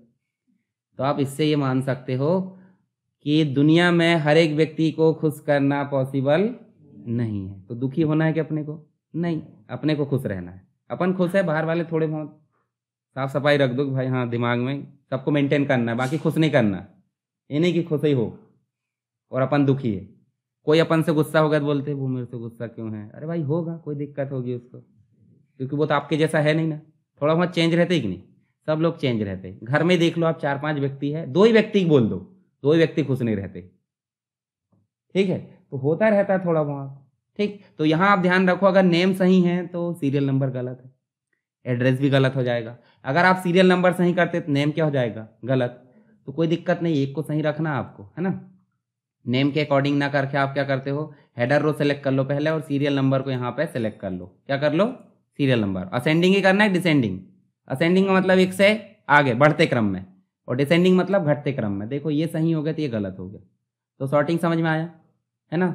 तो आप इससे ये मान सकते हो कि दुनिया में हर एक व्यक्ति को खुश करना पॉसिबल नहीं है तो दुखी होना है कि अपने को नहीं अपने को खुश रहना है अपन खुश है बाहर वाले थोड़े बहुत साफ सफाई रख दो भाई हाँ दिमाग में सबको मेंटेन करना है बाकी खुश नहीं करना ये नहीं कि खुश ही हो और अपन दुखी है कोई अपन से गुस्सा होगा तो बोलते वो मेरे से गुस्सा क्यों है अरे भाई होगा कोई दिक्कत होगी उसको क्योंकि वो तो आपके जैसा है नहीं ना थोड़ा बहुत चेंज रहते कि नहीं सब लोग चेंज रहते हैं घर में देख लो आप चार पांच व्यक्ति है दो ही व्यक्ति बोल दो दो ही व्यक्ति खुश नहीं रहते ठीक है तो होता रहता है थोड़ा बहुत ठीक तो यहाँ आप ध्यान रखो अगर नेम सही है तो सीरियल नंबर गलत है एड्रेस भी गलत हो जाएगा अगर आप सीरियल नंबर सही करते तो नेम क्या हो जाएगा गलत तो कोई दिक्कत नहीं एक को सही रखना आपको है ना नेम के अकॉर्डिंग ना करके आप क्या करते हो हेडर रो सेलेक्ट कर लो पहले और सीरियल नंबर को यहाँ पे सेलेक्ट कर लो क्या कर लो सीरियल नंबर असेंडिंग ही करना है डिसेंडिंग असेंडिंग का मतलब एक से आगे बढ़ते क्रम में और डिसेंडिंग मतलब घटते क्रम में देखो ये सही हो गया तो ये गलत हो गया तो शॉर्टिंग समझ में आया है ना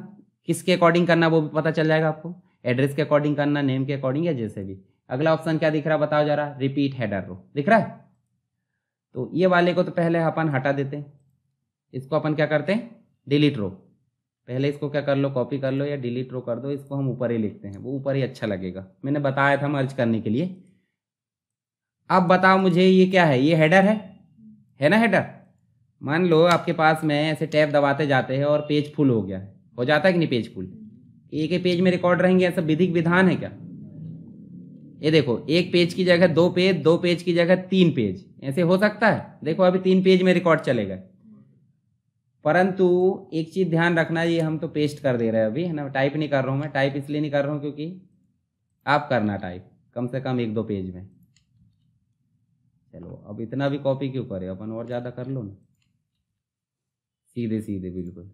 किसके अकॉर्डिंग करना वो भी पता चल जाएगा आपको एड्रेस के अकॉर्डिंग करना नेम के अकॉर्डिंग या जैसे भी अगला ऑप्शन क्या दिख रहा है बताओ रहा रिपीट हेडर रो दिख रहा है तो ये वाले को तो पहले अपन हटा देते हैं इसको अपन क्या करते हैं डिलीट रो पहले इसको क्या कर लो कॉपी कर लो या डिलीट रो कर दो इसको हम ऊपर ही लिखते हैं वो ऊपर ही अच्छा लगेगा मैंने बताया था मर्ज करने के लिए अब बताओ मुझे ये क्या है ये हेडर है है ना हेडर मान लो आपके पास में ऐसे टैब दबाते जाते हैं और पेज फुल हो गया है हो जाता है कि नहीं पेज फुल एक ही पेज में रिकॉर्ड रहेंगे ऐसा विधिक विधान है क्या ये देखो एक पेज की जगह दो पेज दो पेज की जगह तीन पेज ऐसे हो सकता है देखो अभी तीन पेज में रिकॉर्ड चलेगा परंतु एक चीज़ ध्यान रखना ये हम तो पेस्ट कर दे रहे हैं अभी है ना टाइप नहीं कर रहा हूँ मैं टाइप इसलिए नहीं कर रहा हूँ क्योंकि आप करना टाइप कम से कम एक दो पेज में चलो अब इतना भी कॉपी क्यों करें अपन और ज़्यादा कर लो ना सीधे सीधे बिल्कुल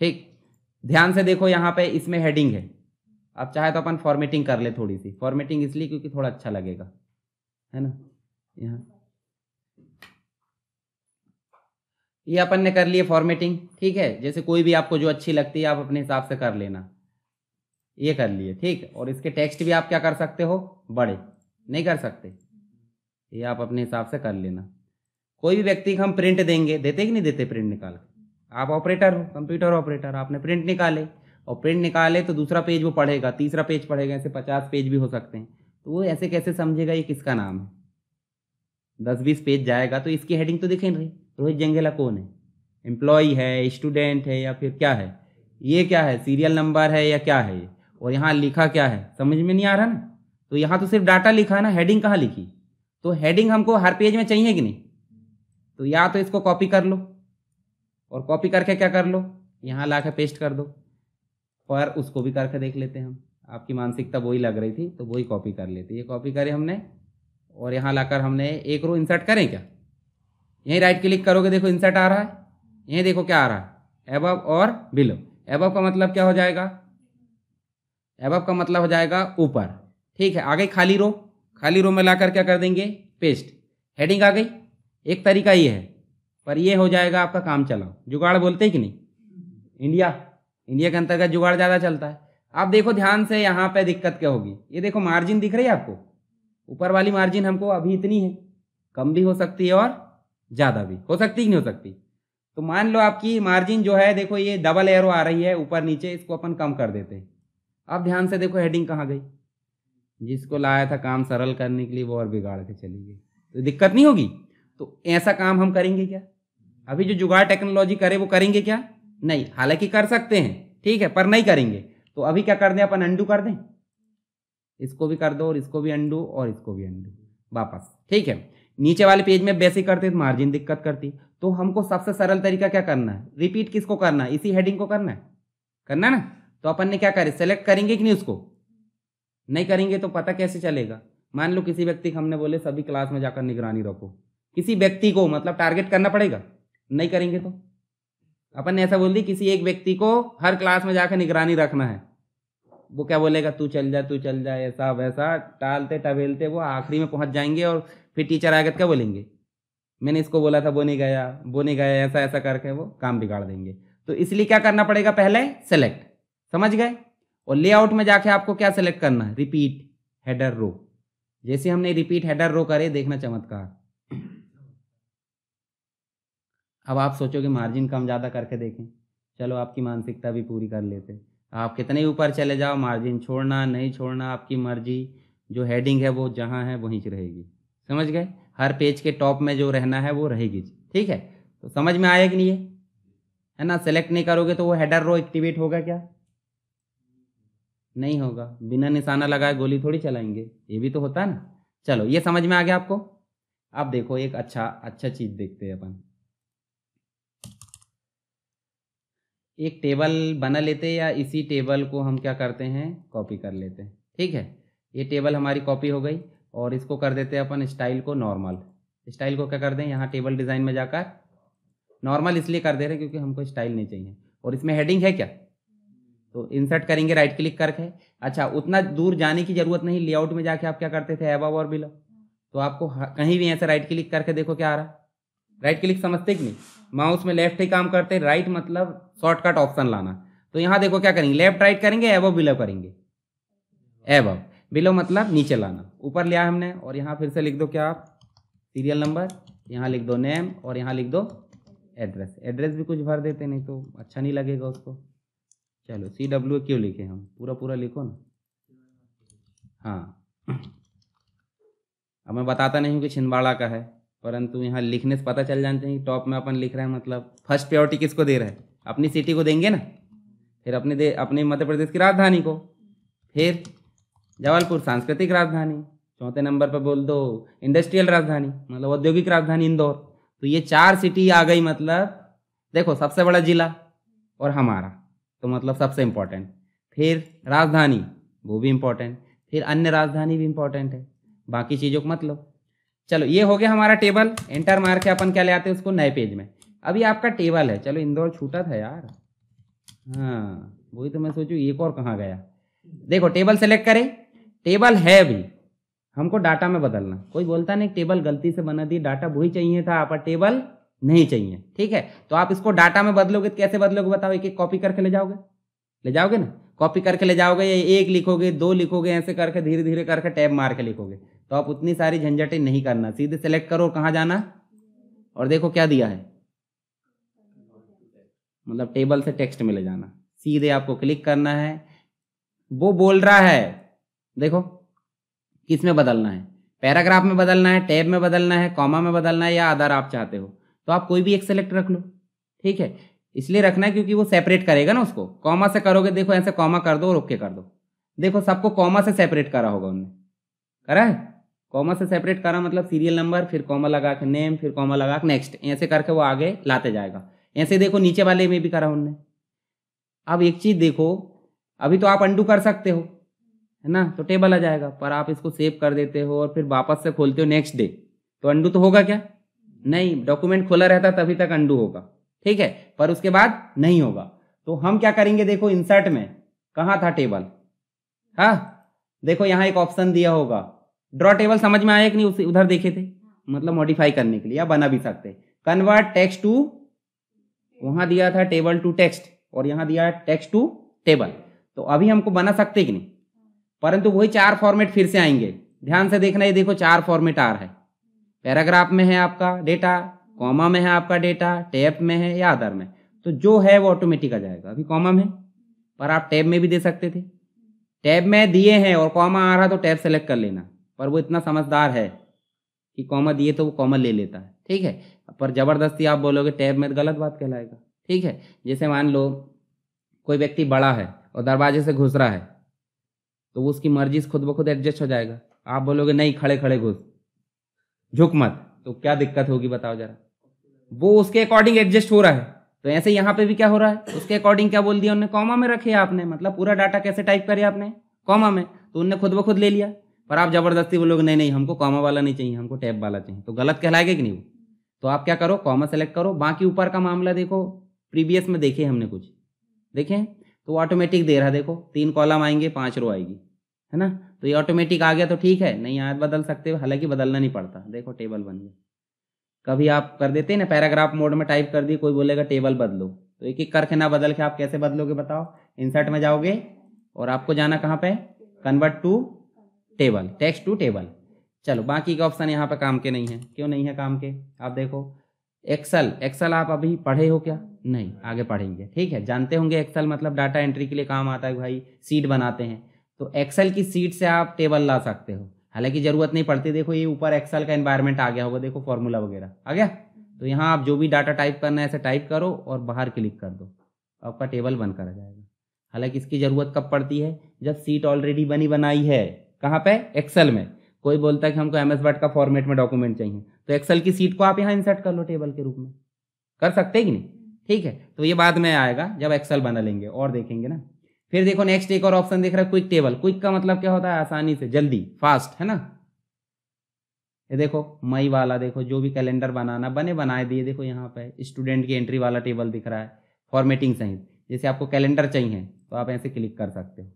ठीक ध्यान से देखो यहाँ पे इसमें हेडिंग है आप चाहे तो अपन फॉर्मेटिंग कर ले थोड़ी सी फॉर्मेटिंग इसलिए क्योंकि थोड़ा अच्छा लगेगा है ना यहाँ ये अपन ने कर लिए फॉर्मेटिंग ठीक है जैसे कोई भी आपको जो अच्छी लगती है आप अपने हिसाब से कर लेना ये कर लिए ठीक और इसके टेक्स्ट भी आप क्या कर सकते हो बड़े नहीं कर सकते ये आप अपने हिसाब से कर लेना कोई भी व्यक्ति को हम प्रिंट देंगे देते कि नहीं देते प्रिंट निकाल के आप ऑपरेटर हो कंप्यूटर ऑपरेटर आपने प्रिंट निकाले और प्रिंट निकाले तो दूसरा पेज वो पढ़ेगा तीसरा पेज पढ़ेगा ऐसे पचास पेज भी हो सकते हैं तो वो ऐसे कैसे समझेगा ये किसका नाम है दस बीस पेज जाएगा तो इसकी हेडिंग तो दिखे नहीं रोहित जंगेला कौन है एम्प्लॉय है स्टूडेंट है या फिर क्या है ये क्या है सीरियल नंबर है या क्या है और यहाँ लिखा क्या है समझ में नहीं आ रहा ना तो यहाँ तो सिर्फ डाटा लिखा है ना हेडिंग कहाँ लिखी तो हेडिंग हमको हर पेज में चाहिए कि नहीं तो या तो इसको कॉपी कर लो और कॉपी करके क्या कर लो यहाँ ला पेस्ट कर दो पर उसको भी करके देख लेते हैं हम आपकी मानसिकता वही लग रही थी तो वही कॉपी कर लेते ये कॉपी करें हमने और यहाँ लाकर हमने एक रो इंसर्ट करें क्या यहीं राइट क्लिक करोगे देखो इंसर्ट आ रहा है यहीं देखो क्या आ रहा है एबव और बिलो एबव का मतलब क्या हो जाएगा एबव का मतलब हो जाएगा ऊपर ठीक है आ गई खाली रो खाली रो में लाकर क्या कर देंगे पेस्ट हेडिंग आ गई एक तरीका ये है पर ये हो जाएगा आपका काम चलाओ जुगाड़ बोलते हैं कि नहीं इंडिया इंडिया के अंतर्गत जुगाड़ ज़्यादा चलता है आप देखो ध्यान से यहाँ पे दिक्कत क्या होगी ये देखो मार्जिन दिख रही है आपको ऊपर वाली मार्जिन हमको अभी इतनी है कम भी हो सकती है और ज़्यादा भी हो सकती कि नहीं हो सकती तो मान लो आपकी मार्जिन जो है देखो ये डबल एरो आ रही है ऊपर नीचे इसको अपन कम कर देते हैं अब ध्यान से देखो हेडिंग कहाँ गई जिसको लाया था काम सरल करने के लिए वो और बिगाड़ के चली गई तो दिक्कत नहीं होगी तो ऐसा काम हम करेंगे क्या अभी जो जुगाड़ टेक्नोलॉजी करे वो करेंगे क्या नहीं हालांकि कर सकते हैं ठीक है पर नहीं करेंगे तो अभी क्या कर दें अपन अंडू कर दें इसको भी कर दो और इसको भी अंडू और इसको भी अंडू वापस ठीक है नीचे वाले पेज में बेसिक करते तो मार्जिन दिक्कत करती तो हमको सबसे सरल तरीका क्या करना है रिपीट किसको करना है इसी हेडिंग को करना है करना ना तो अपन ने क्या करे सेलेक्ट करेंगे कि नहीं उसको नहीं करेंगे तो पता कैसे चलेगा मान लो किसी व्यक्ति को हमने बोले सभी क्लास में जाकर निगरानी रखो किसी व्यक्ति को मतलब टारगेट करना पड़ेगा नहीं करेंगे तो अपन ने ऐसा बोल दी किसी एक व्यक्ति को हर क्लास में जाकर निगरानी रखना है वो क्या बोलेगा तू चल जा तू चल जा ऐसा वैसा टालते टवेलते वो आखिरी में पहुंच जाएंगे और फिर टीचर आकर क्या बोलेंगे मैंने इसको बोला था वो नहीं गया वो नहीं गया ऐसा ऐसा करके वो काम बिगाड़ देंगे तो इसलिए क्या करना पड़ेगा पहले सेलेक्ट समझ गए और लेआउट में जाके आपको क्या सेलेक्ट करना है रिपीट हेडर रो जैसे हमने रिपीट हेडर रो करे देखना चमत्कार अब आप सोचोगे मार्जिन कम ज़्यादा करके देखें चलो आपकी मानसिकता भी पूरी कर लेते आप कितने ऊपर चले जाओ मार्जिन छोड़ना नहीं छोड़ना आपकी मर्जी जो हेडिंग है वो जहाँ है वहीं से रहेगी समझ गए हर पेज के टॉप में जो रहना है वो रहेगी ठीक है तो समझ में आया कि नहीं है है ना सेलेक्ट नहीं करोगे तो वो हेडर रो एक्टिवेट होगा क्या नहीं होगा बिना निशाना लगाए गोली थोड़ी चलाएंगे ये भी तो होता है ना चलो ये समझ में आ गया आपको अब देखो एक अच्छा अच्छा चीज़ देखते हैं अपन एक टेबल बना लेते या इसी टेबल को हम क्या करते हैं कॉपी कर लेते हैं ठीक है ये टेबल हमारी कॉपी हो गई और इसको कर देते हैं अपन स्टाइल को नॉर्मल स्टाइल को क्या कर दें यहाँ टेबल डिज़ाइन में जाकर नॉर्मल इसलिए कर दे रहे क्योंकि हमको स्टाइल नहीं चाहिए और इसमें हेडिंग है क्या तो इंसर्ट करेंगे राइट क्लिक करके अच्छा उतना दूर जाने की ज़रूरत नहीं लेआउट में जाके आप क्या करते थे एबाव और बिलो तो आपको कहीं भी ऐसे राइट क्लिक करके देखो क्या आ रहा राइट क्लिक समझते कि नहीं माउस में लेफ्ट ही काम करते राइट मतलब शॉर्टकट ऑप्शन लाना तो यहाँ देखो क्या करेंगे लेफ्ट राइट करेंगे एवो बिलो करेंगे एवो बिलो मतलब नीचे लाना ऊपर लिया हमने और यहाँ फिर से लिख दो क्या आप सीरियल नंबर यहाँ लिख दो नेम और यहाँ लिख दो एड्रेस एड्रेस भी कुछ भर देते नहीं तो अच्छा नहीं लगेगा उसको चलो सी डब्ल्यू क्यों लिखे हम पूरा पूरा लिखो ना हाँ अब मैं बताता नहीं हूँ कि छिंदवाड़ा का है परंतु यहाँ लिखने से पता चल जाते हैं टॉप में अपन लिख रहे हैं मतलब फर्स्ट प्योरिटी किसको दे रहे हैं अपनी सिटी को देंगे ना फिर अपने दे अपने मध्य प्रदेश की राजधानी को फिर जबलपुर सांस्कृतिक राजधानी चौथे नंबर पर बोल दो इंडस्ट्रियल राजधानी मतलब औद्योगिक राजधानी इंदौर तो ये चार सिटी आ गई मतलब देखो सबसे बड़ा जिला और हमारा तो मतलब सबसे इम्पोर्टेंट फिर राजधानी वो भी इम्पोर्टेंट फिर अन्य राजधानी भी इम्पोर्टेंट है बाकी चीज़ों को मतलब चलो ये हो गया हमारा टेबल एंटर मार के अपन क्या ले आते हैं उसको नए पेज में अभी आपका टेबल है चलो इंदौर छूटा था यार हाँ वही तो मैं सोचू एक और कहाँ गया देखो टेबल सेलेक्ट करें टेबल है अभी हमको डाटा में बदलना कोई बोलता नहीं टेबल गलती से बना दी डाटा वही चाहिए था आप टेबल नहीं चाहिए ठीक है तो आप इसको डाटा में बदलोगे तो कैसे बदलोगे बताओ एक एक कॉपी करके ले जाओगे ले जाओगे ना कॉपी करके ले जाओगे या एक लिखोगे दो लिखोगे ऐसे करके धीरे धीरे करके टैब मार के लिखोगे तो आप उतनी सारी झंझटें नहीं करना सीधे सेलेक्ट करो कहाँ जाना और देखो क्या दिया है मतलब टेबल से टेक्स्ट में ले जाना सीधे आपको क्लिक करना है वो बोल रहा है देखो किस में बदलना है पैराग्राफ में बदलना है टैब में बदलना है कॉमा में बदलना है या अदर आप चाहते हो तो आप कोई भी एक सेलेक्ट रख लो ठीक है इसलिए रखना है क्योंकि वो सेपरेट करेगा ना उसको कॉमा से करोगे देखो ऐसे कॉमा कर दो और ओके कर दो देखो सबको कॉमा से सेपरेट करा होगा उनने करा है कॉमा से सेपरेट करा मतलब सीरियल नंबर फिर कॉमा लगा के नेम फिर कॉमा लगा के नेक्स्ट ऐसे करके वो आगे लाते जाएगा ऐसे देखो नीचे वाले में भी करा उनने अब एक चीज़ देखो अभी तो आप अंडू कर सकते हो है ना तो टेबल आ जाएगा पर आप इसको सेव कर देते हो और फिर वापस से खोलते हो नेक्स्ट डे तो अंडू तो होगा क्या नहीं डॉक्यूमेंट खोला रहता तभी तक अंडू होगा ठीक है पर उसके बाद नहीं होगा तो हम क्या करेंगे देखो इंसर्ट में कहा था टेबल हा देखो यहाँ एक ऑप्शन दिया होगा ड्रॉ टेबल समझ में आया कि नहीं उसे उधर देखे थे मतलब मॉडिफाई करने के लिए या बना भी सकते कन्वर्ट टेक्स्ट टू वहां दिया था टेबल टू टेक्स्ट और यहाँ दिया टेक्स्ट टू टेबल तो अभी हमको बना सकते कि नहीं परंतु वही चार फॉर्मेट फिर से आएंगे ध्यान से देखना ये देखो चार फॉर्मेट आ रहा है पैराग्राफ में है आपका डेटा कॉमा में है आपका डेटा टैब में है या अदर में तो जो है वो ऑटोमेटिक आ जाएगा अभी कॉमा में पर आप टैब में भी दे सकते थे टैब में दिए हैं और कॉमा आ रहा तो टैब सेलेक्ट कर लेना पर वो इतना समझदार है कि कॉमा दिए तो वो कॉमा ले लेता है ठीक है पर ज़बरदस्ती आप बोलोगे टैब में तो गलत बात कहलाएगा ठीक है जैसे मान लो कोई व्यक्ति बड़ा है और दरवाजे से घुस रहा है तो उसकी मर्जी खुद ब खुद एडजस्ट हो जाएगा आप बोलोगे नहीं खड़े खड़े घुस झुक मत तो क्या दिक्कत होगी बताओ जरा वो उसके अकॉर्डिंग एडजस्ट हो रहा है तो ऐसे यहाँ पे भी क्या हो रहा है उसके अकॉर्डिंग क्या बोल दिया कॉमा में रखे आपने मतलब पूरा डाटा कैसे टाइप करे आपने कॉमा में तो उनने खुद ब खुद ले लिया पर आप जबरदस्ती बोलोगे नहीं नहीं हमको कॉमा वाला नहीं चाहिए हमको टैब वाला चाहिए तो गलत कहलाएगा कि नहीं वो तो आप क्या करो कॉमा सेलेक्ट करो बाकी ऊपर का मामला देखो प्रीवियस में देखे हमने कुछ देखें तो ऑटोमेटिक दे रहा देखो तीन कॉलम आएंगे पाँच रो आएगी है ना तो ये ऑटोमेटिक आ गया तो ठीक है नहीं आज बदल सकते हालांकि बदलना नहीं पड़ता देखो टेबल बन गया कभी आप कर देते हैं ना पैराग्राफ मोड में टाइप कर दिए कोई बोलेगा टेबल बदलो तो एक एक करके ना बदल के आप कैसे बदलोगे बताओ इंसर्ट में जाओगे और आपको जाना कहाँ पे convert to table text to table चलो बाकी के ऑप्शन यहाँ पर काम के नहीं है क्यों नहीं है काम के आप देखो एक्सल एक्सल आप अभी पढ़े हो क्या नहीं आगे पढ़ेंगे ठीक है जानते होंगे एक्सल मतलब डाटा एंट्री के लिए काम आता है भाई सीट बनाते हैं तो एक्सल की सीट से आप टेबल ला सकते हो हालांकि ज़रूरत नहीं पड़ती देखो ये ऊपर एक्सल का एनवायरनमेंट आ गया होगा देखो फॉर्मूला वगैरह आ गया तो यहाँ आप जो भी डाटा टाइप करना है ऐसे टाइप करो और बाहर क्लिक कर दो आपका टेबल कर आ जाएगा हालांकि इसकी ज़रूरत कब पड़ती है जब सीट ऑलरेडी बनी बनाई है कहाँ पे एक्सेल में कोई बोलता है कि हमको एम एस वर्ड का फॉर्मेट में डॉक्यूमेंट चाहिए तो एक्सेल की सीट को आप यहाँ इंसर्ट कर लो टेबल के रूप में कर सकते कि नहीं ठीक है तो ये बाद में आएगा जब एक्सेल बना लेंगे और देखेंगे ना फिर देखो नेक्स्ट एक और ऑप्शन देख रहा है क्विक टेबल क्विक का मतलब क्या होता है आसानी से जल्दी फास्ट है ना ये देखो मई वाला देखो जो भी कैलेंडर बनाना बने बनाए दिए देखो यहाँ पे स्टूडेंट की एंट्री वाला टेबल दिख रहा है फॉर्मेटिंग सहित जैसे आपको कैलेंडर चाहिए तो आप ऐसे क्लिक कर सकते हो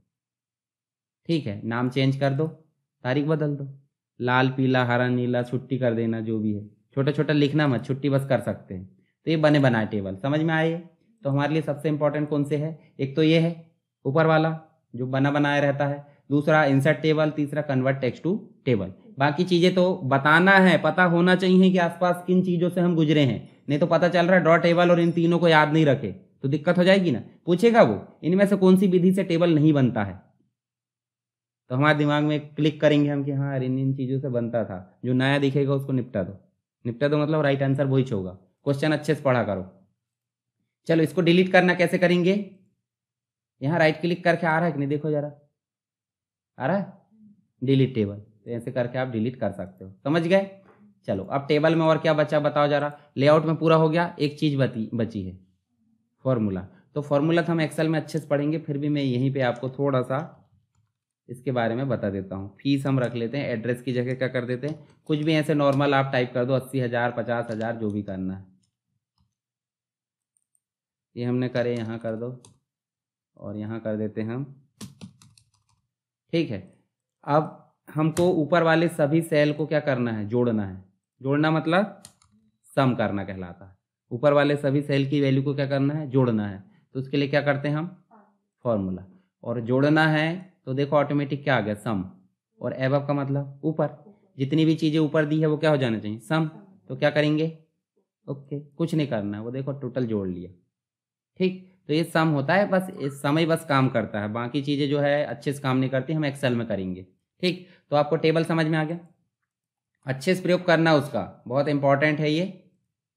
ठीक है नाम चेंज कर दो तारीख बदल दो लाल पीला हरा नीला छुट्टी कर देना जो भी है छोटा छोटा लिखना मत छुट्टी बस कर सकते हैं तो ये बने बनाए टेबल समझ में आए तो हमारे लिए सबसे इंपॉर्टेंट कौन से है एक तो ये है ऊपर वाला जो बना बनाया रहता है दूसरा इंसर्ट टेबल तीसरा कन्वर्ट टेक्स्ट टू टेबल बाकी चीज़ें तो बताना है पता होना चाहिए कि आसपास किन चीज़ों से हम गुजरे हैं नहीं तो पता चल रहा है ड्रॉ टेबल और इन तीनों को याद नहीं रखे तो दिक्कत हो जाएगी ना पूछेगा वो इनमें से कौन सी विधि से टेबल नहीं बनता है तो हमारे दिमाग में क्लिक करेंगे हम कि हाँ इन इन चीज़ों से बनता था जो नया दिखेगा उसको निपटा दो निपटा दो मतलब राइट आंसर वही होगा क्वेश्चन अच्छे से पढ़ा करो चलो इसको डिलीट करना कैसे करेंगे यहाँ राइट क्लिक करके आ रहा है कि नहीं देखो जरा आ रहा है डिलीट टेबल तो ऐसे करके आप डिलीट कर सकते हो समझ गए चलो अब टेबल में और क्या बचा बताओ जरा लेआउट में पूरा हो गया एक चीज़ बची बची है फॉर्मूला तो फॉर्मूला तो हम एक्सेल में अच्छे से पढ़ेंगे फिर भी मैं यहीं पे आपको थोड़ा सा इसके बारे में बता देता हूँ फीस हम रख लेते हैं एड्रेस की जगह क्या कर देते हैं कुछ भी ऐसे नॉर्मल आप टाइप कर दो अस्सी हज़ार पचास हज़ार जो भी करना है ये हमने करे यहाँ कर दो और यहाँ कर देते हैं हम ठीक है अब हमको ऊपर वाले सभी सेल को क्या करना है जोड़ना है जोड़ना मतलब सम करना कहलाता है ऊपर वाले सभी सेल की वैल्यू को क्या करना है जोड़ना है तो उसके लिए क्या करते हैं हम फॉर्मूला और जोड़ना है तो देखो ऑटोमेटिक क्या आ गया सम और एब का मतलब ऊपर जितनी भी चीज़ें ऊपर दी है वो क्या हो जाना चाहिए सम तो क्या करेंगे ओके okay. कुछ नहीं करना है वो देखो टोटल जोड़ लिया ठीक तो ये सम होता है बस इस समय बस काम करता है बाकी चीज़ें जो है अच्छे से काम नहीं करती हम एक्सेल में करेंगे ठीक तो आपको टेबल समझ में आ गया अच्छे से प्रयोग करना उसका बहुत इंपॉर्टेंट है ये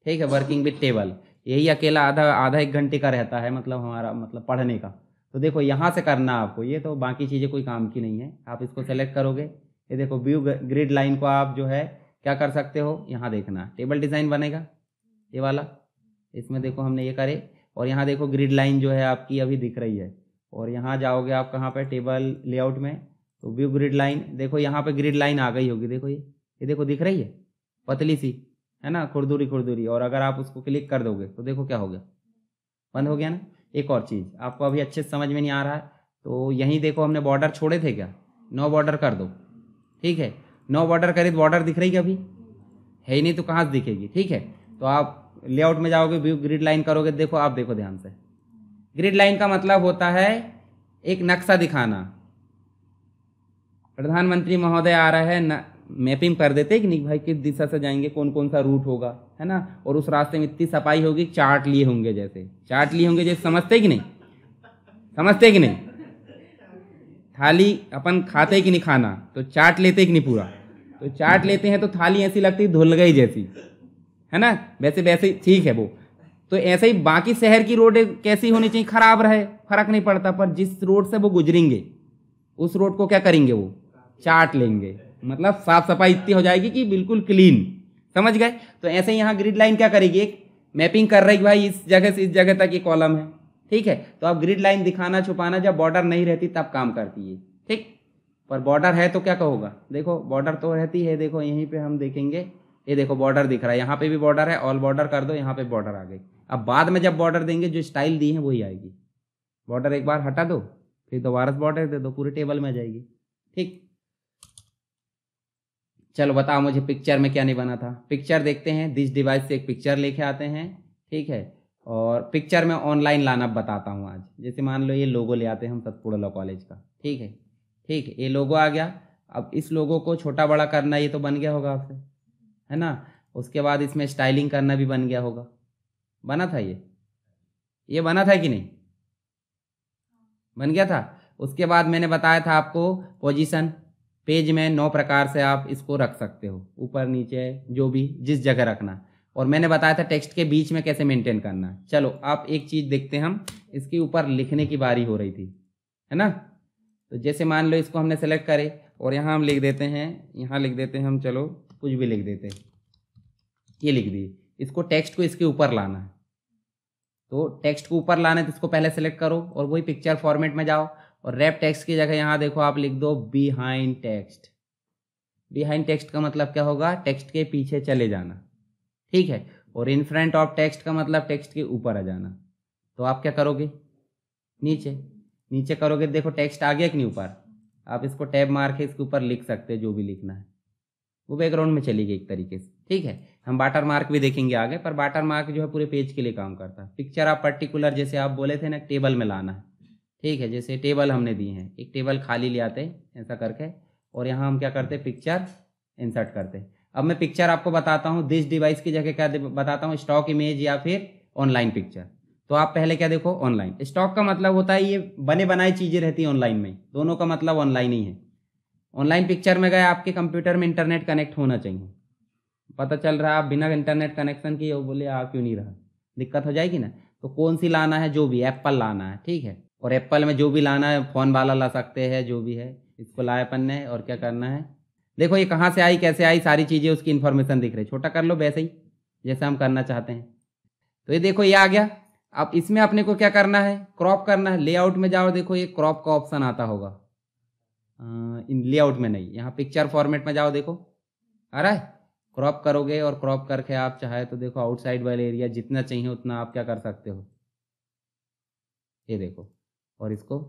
ठीक है वर्किंग विथ टेबल यही अकेला आधा आधा एक घंटे का रहता है मतलब हमारा मतलब पढ़ने का तो देखो यहाँ से करना आपको ये तो बाकी चीज़ें कोई काम की नहीं है आप इसको सेलेक्ट करोगे ये देखो व्यू ग्रिड लाइन को आप जो है क्या कर सकते हो यहाँ देखना टेबल डिज़ाइन बनेगा ये वाला इसमें देखो हमने ये करे और यहाँ देखो ग्रिड लाइन जो है आपकी अभी दिख रही है और यहाँ जाओगे आप कहाँ पर टेबल लेआउट में तो व्यू ग्रिड लाइन देखो यहाँ पर ग्रिड लाइन आ गई होगी देखो ये ये देखो दिख रही है पतली सी है ना खुरदूरी खुरदूरी और अगर आप उसको क्लिक कर दोगे तो देखो क्या हो गया बंद हो गया ना एक और चीज़ आपको अभी अच्छे से समझ में नहीं आ रहा है तो यहीं देखो हमने बॉर्डर छोड़े थे क्या नो बॉर्डर कर दो ठीक है नो बॉर्डर करे तो बॉर्डर दिख रही क्या अभी है ही नहीं तो कहाँ से दिखेगी ठीक है तो आप लेआउट में जाओगे व्यू ग्रिड लाइन करोगे देखो आप देखो ध्यान से ग्रिड लाइन का मतलब होता है एक नक्शा दिखाना प्रधानमंत्री महोदय आ रहा है मैपिंग कर देते कि नहीं भाई किस दिशा से जाएंगे कौन कौन सा रूट होगा है ना और उस रास्ते में इतनी सफाई होगी चाट लिए होंगे जैसे चाट लिए होंगे जैसे समझते कि नहीं समझते कि नहीं थाली अपन खाते कि नहीं खाना तो चाट लेते कि नहीं पूरा तो चाट लेते हैं तो थाली ऐसी लगती धुल गई जैसी है ना वैसे वैसे ठीक है वो तो ऐसे ही बाकी शहर की रोड कैसी होनी चाहिए खराब रहे फर्क नहीं पड़ता पर जिस रोड से वो गुजरेंगे उस रोड को क्या करेंगे वो चाट लेंगे मतलब साफ सफाई इतनी हो जाएगी कि बिल्कुल क्लीन समझ गए तो ऐसे ही यहाँ ग्रिड लाइन क्या करेगी एक मैपिंग कर रही भाई इस जगह से इस जगह तक ये कॉलम है ठीक है तो अब ग्रिड लाइन दिखाना छुपाना जब बॉर्डर नहीं रहती तब काम करती है ठीक पर बॉर्डर है तो क्या कहोगा देखो बॉर्डर तो रहती है देखो यहीं पे हम देखेंगे ये देखो बॉर्डर दिख रहा है यहाँ पे भी बॉर्डर है ऑल बॉर्डर कर दो यहाँ पे बॉर्डर आ गई अब बाद में जब बॉर्डर देंगे जो स्टाइल दी है वही आएगी बॉर्डर एक बार हटा दो फिर दोबारा बॉर्डर दे दो पूरे टेबल में आ जाएगी ठीक चलो बताओ मुझे पिक्चर में क्या नहीं बना था पिक्चर देखते हैं दिस डिवाइस से एक पिक्चर लेके आते हैं ठीक है और पिक्चर में ऑनलाइन लाना बताता हूँ आज जैसे मान लो ये लोगो ले आते हैं हम सतपुड़ा लॉ कॉलेज का ठीक है ठीक है ये लोगो आ गया अब इस लोगो को छोटा बड़ा करना ये तो बन गया होगा आपसे है ना उसके बाद इसमें स्टाइलिंग करना भी बन गया होगा बना था ये ये बना था कि नहीं बन गया था उसके बाद मैंने बताया था आपको पोजीशन पेज में नौ प्रकार से आप इसको रख सकते हो ऊपर नीचे जो भी जिस जगह रखना और मैंने बताया था टेक्स्ट के बीच में कैसे मेंटेन करना चलो आप एक चीज़ देखते हैं हम इसके ऊपर लिखने की बारी हो रही थी है ना तो जैसे मान लो इसको हमने सेलेक्ट करे और यहाँ हम लिख देते हैं यहाँ लिख देते हैं हम चलो कुछ भी लिख देते हैं ये लिख दिए इसको टेक्स्ट को इसके ऊपर लाना है तो टेक्स्ट को ऊपर लाना है तो इसको पहले सेलेक्ट करो और वही पिक्चर फॉर्मेट में जाओ और रैप टेक्स्ट की जगह यहाँ देखो आप लिख दो बिहाइंड टेक्स्ट बिहाइंड टेक्स्ट का मतलब क्या होगा टेक्स्ट के पीछे चले जाना ठीक है और इन फ्रंट ऑफ टेक्स्ट का मतलब टेक्स्ट के ऊपर आ जाना तो आप क्या करोगे नीचे नीचे करोगे देखो टेक्स्ट आगे कि नहीं ऊपर आप इसको टैब मार के इसके ऊपर लिख सकते जो भी लिखना है वो बैकग्राउंड में चली गई एक तरीके से ठीक है हम वाटर मार्क भी देखेंगे आगे पर वाटर मार्क जो है पूरे पेज के लिए काम करता है पिक्चर आप पर्टिकुलर जैसे आप बोले थे ना टेबल में लाना है ठीक है जैसे टेबल हमने दी है एक टेबल खाली ले आते हैं ऐसा करके और यहाँ हम क्या करते हैं पिक्चर इंसर्ट करते हैं अब मैं पिक्चर आपको बताता हूँ दिस डिवाइस की जगह क्या बताता हूँ स्टॉक इमेज या फिर ऑनलाइन पिक्चर तो आप पहले क्या देखो ऑनलाइन स्टॉक का मतलब होता है ये बने बनाए चीज़ें रहती हैं ऑनलाइन में दोनों का मतलब ऑनलाइन ही है ऑनलाइन पिक्चर में गए आपके कंप्यूटर में इंटरनेट कनेक्ट होना चाहिए पता चल रहा है आप बिना इंटरनेट कनेक्शन के बोले आ क्यों नहीं रहा दिक्कत हो जाएगी ना तो कौन सी लाना है जो भी एप्पल लाना है ठीक है और एप्पल में जो भी लाना है फ़ोन वाला ला सकते हैं जो भी है इसको लाए अपन ने और क्या करना है देखो ये कहाँ से आई कैसे आई सारी चीज़ें उसकी इन्फॉर्मेशन दिख रही छोटा कर लो वैसे ही जैसा हम करना चाहते हैं तो ये देखो ये आ गया अब इसमें अपने को क्या करना है क्रॉप करना है लेआउट में जाओ देखो ये क्रॉप का ऑप्शन आता होगा इन लेआउट में नहीं यहाँ पिक्चर फॉर्मेट में जाओ देखो आ रहा है क्रॉप करोगे और क्रॉप करके आप चाहे तो देखो आउटसाइड वाले एरिया जितना चाहिए उतना आप क्या कर सकते हो ये देखो और इसको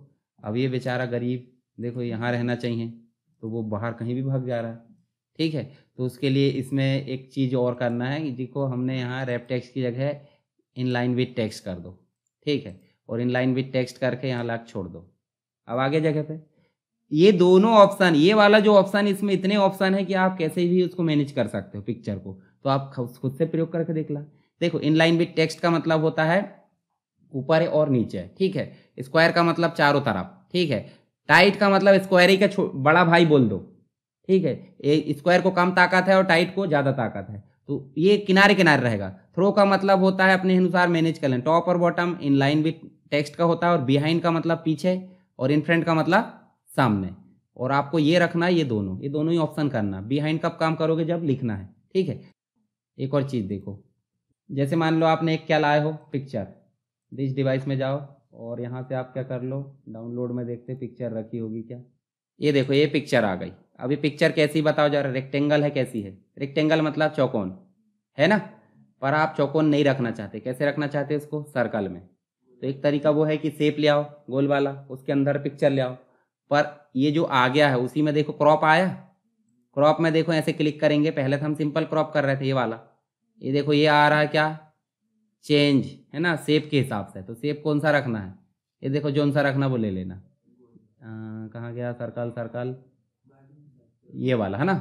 अब ये बेचारा गरीब देखो यहाँ रहना चाहिए तो वो बाहर कहीं भी भाग जा रहा है ठीक है तो उसके लिए इसमें एक चीज़ और करना है जिसको हमने यहाँ रेप टैक्स की जगह इन लाइन विथ टैक्स कर दो ठीक है और इन लाइन विथ टैक्स करके यहाँ लाख छोड़ दो अब आगे जगह पे ये दोनों ऑप्शन ये वाला जो ऑप्शन इसमें इतने ऑप्शन है कि आप कैसे भी उसको मैनेज कर सकते हो पिक्चर को तो आप खुद से प्रयोग करके देख ला देखो इन लाइन विथ टेक्स्ट का मतलब होता है ऊपर है और नीचे है ठीक है स्क्वायर का मतलब चारों तरफ ठीक है टाइट का मतलब स्क्वायर ही का बड़ा भाई बोल दो ठीक है स्क्वायर को कम ताकत है और टाइट को ज़्यादा ताकत है तो ये किनारे किनारे रहेगा थ्रो का मतलब होता है अपने अनुसार मैनेज कर लें टॉप और बॉटम इन लाइन भी टेक्स्ट का होता है और बिहाइंड का मतलब पीछे और इन फ्रंट का मतलब सामने और आपको ये रखना है ये दोनों ये दोनों ही ऑप्शन करना बिहाइंड कब काम करोगे जब लिखना है ठीक है एक और चीज़ देखो जैसे मान लो आपने एक क्या लाए हो पिक्चर डिश डिवाइस में जाओ और यहाँ से आप क्या कर लो डाउनलोड में देखते पिक्चर रखी होगी क्या ये देखो ये पिक्चर आ गई अभी पिक्चर कैसी बताओ जरा रेक्टेंगल है कैसी है रेक्टेंगल मतलब चौकोन है ना पर आप चौकोन नहीं रखना चाहते कैसे रखना चाहते उसको सर्कल में तो एक तरीका वो है कि सेप ले आओ गोल वाला उसके अंदर पिक्चर ले आओ पर ये जो आ गया है उसी में देखो क्रॉप आया क्रॉप में देखो ऐसे क्लिक करेंगे पहले तो हम सिंपल क्रॉप कर रहे थे ये वाला ये देखो ये आ रहा है क्या चेंज है ना सेप के हिसाब से तो सेप कौन सा रखना है ये देखो जो सा रखना वो ले लेना कहाँ गया सर्कल सर्कल ये वाला है ना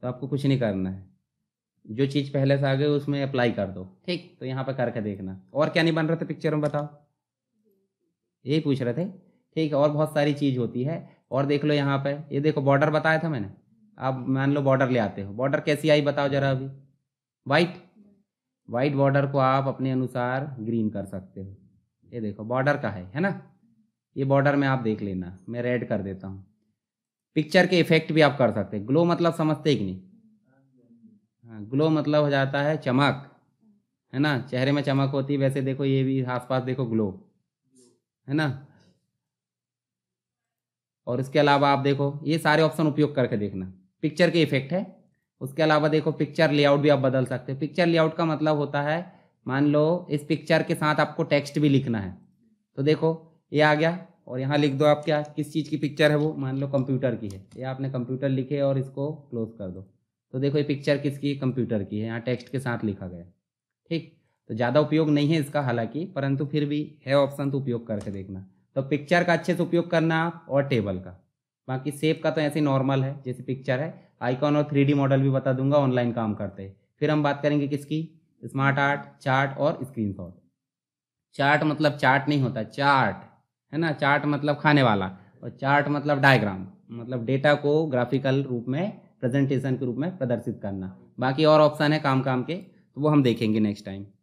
तो आपको कुछ नहीं करना है जो चीज़ पहले से आ गई उसमें अप्लाई कर दो ठीक तो यहाँ पर करके देखना और क्या नहीं बन रहे थे पिक्चर में बताओ यही पूछ रहे थे ठीक है और बहुत सारी चीज़ होती है और देख लो यहाँ पे ये देखो बॉर्डर बताया था मैंने आप मान लो बॉर्डर ले आते हो बॉर्डर कैसी आई बताओ जरा अभी वाइट वाइट बॉर्डर को आप अपने अनुसार ग्रीन कर सकते हो ये देखो बॉर्डर का है है ना ये बॉर्डर में आप देख लेना मैं रेड कर देता हूँ पिक्चर के इफेक्ट भी आप कर सकते हैं ग्लो मतलब समझते कि नहीं हाँ ग्लो मतलब हो जाता है चमक है ना चेहरे में चमक होती है वैसे देखो ये भी आसपास देखो ग्लो है ना और इसके अलावा आप देखो ये सारे ऑप्शन उपयोग करके देखना पिक्चर के इफेक्ट है उसके अलावा देखो पिक्चर लेआउट भी आप बदल सकते हो पिक्चर लेआउट का मतलब होता है मान लो इस पिक्चर के साथ आपको टेक्स्ट भी लिखना है तो देखो ये आ गया और यहाँ लिख दो आप क्या किस चीज़ की पिक्चर है वो मान लो कंप्यूटर की है ये आपने कंप्यूटर लिखे और इसको क्लोज कर दो तो देखो ये पिक्चर किसकी कंप्यूटर की है यहाँ टेक्स्ट के साथ लिखा गया ठीक तो ज़्यादा उपयोग नहीं है इसका हालांकि परंतु फिर भी है ऑप्शन तो उपयोग करके देखना तो पिक्चर का अच्छे से उपयोग करना आप और टेबल का बाकी सेप का तो ऐसे नॉर्मल है जैसे पिक्चर है आइकॉन और थ्री मॉडल भी बता दूंगा ऑनलाइन काम करते फिर हम बात करेंगे किसकी स्मार्ट आर्ट चार्ट और स्क्रीन चार्ट मतलब चार्ट नहीं होता चार्ट है ना चार्ट मतलब खाने वाला और चार्ट मतलब डायग्राम मतलब डेटा को ग्राफिकल रूप में प्रेजेंटेशन के रूप में प्रदर्शित करना बाकी और ऑप्शन है काम काम के तो वो हम देखेंगे नेक्स्ट टाइम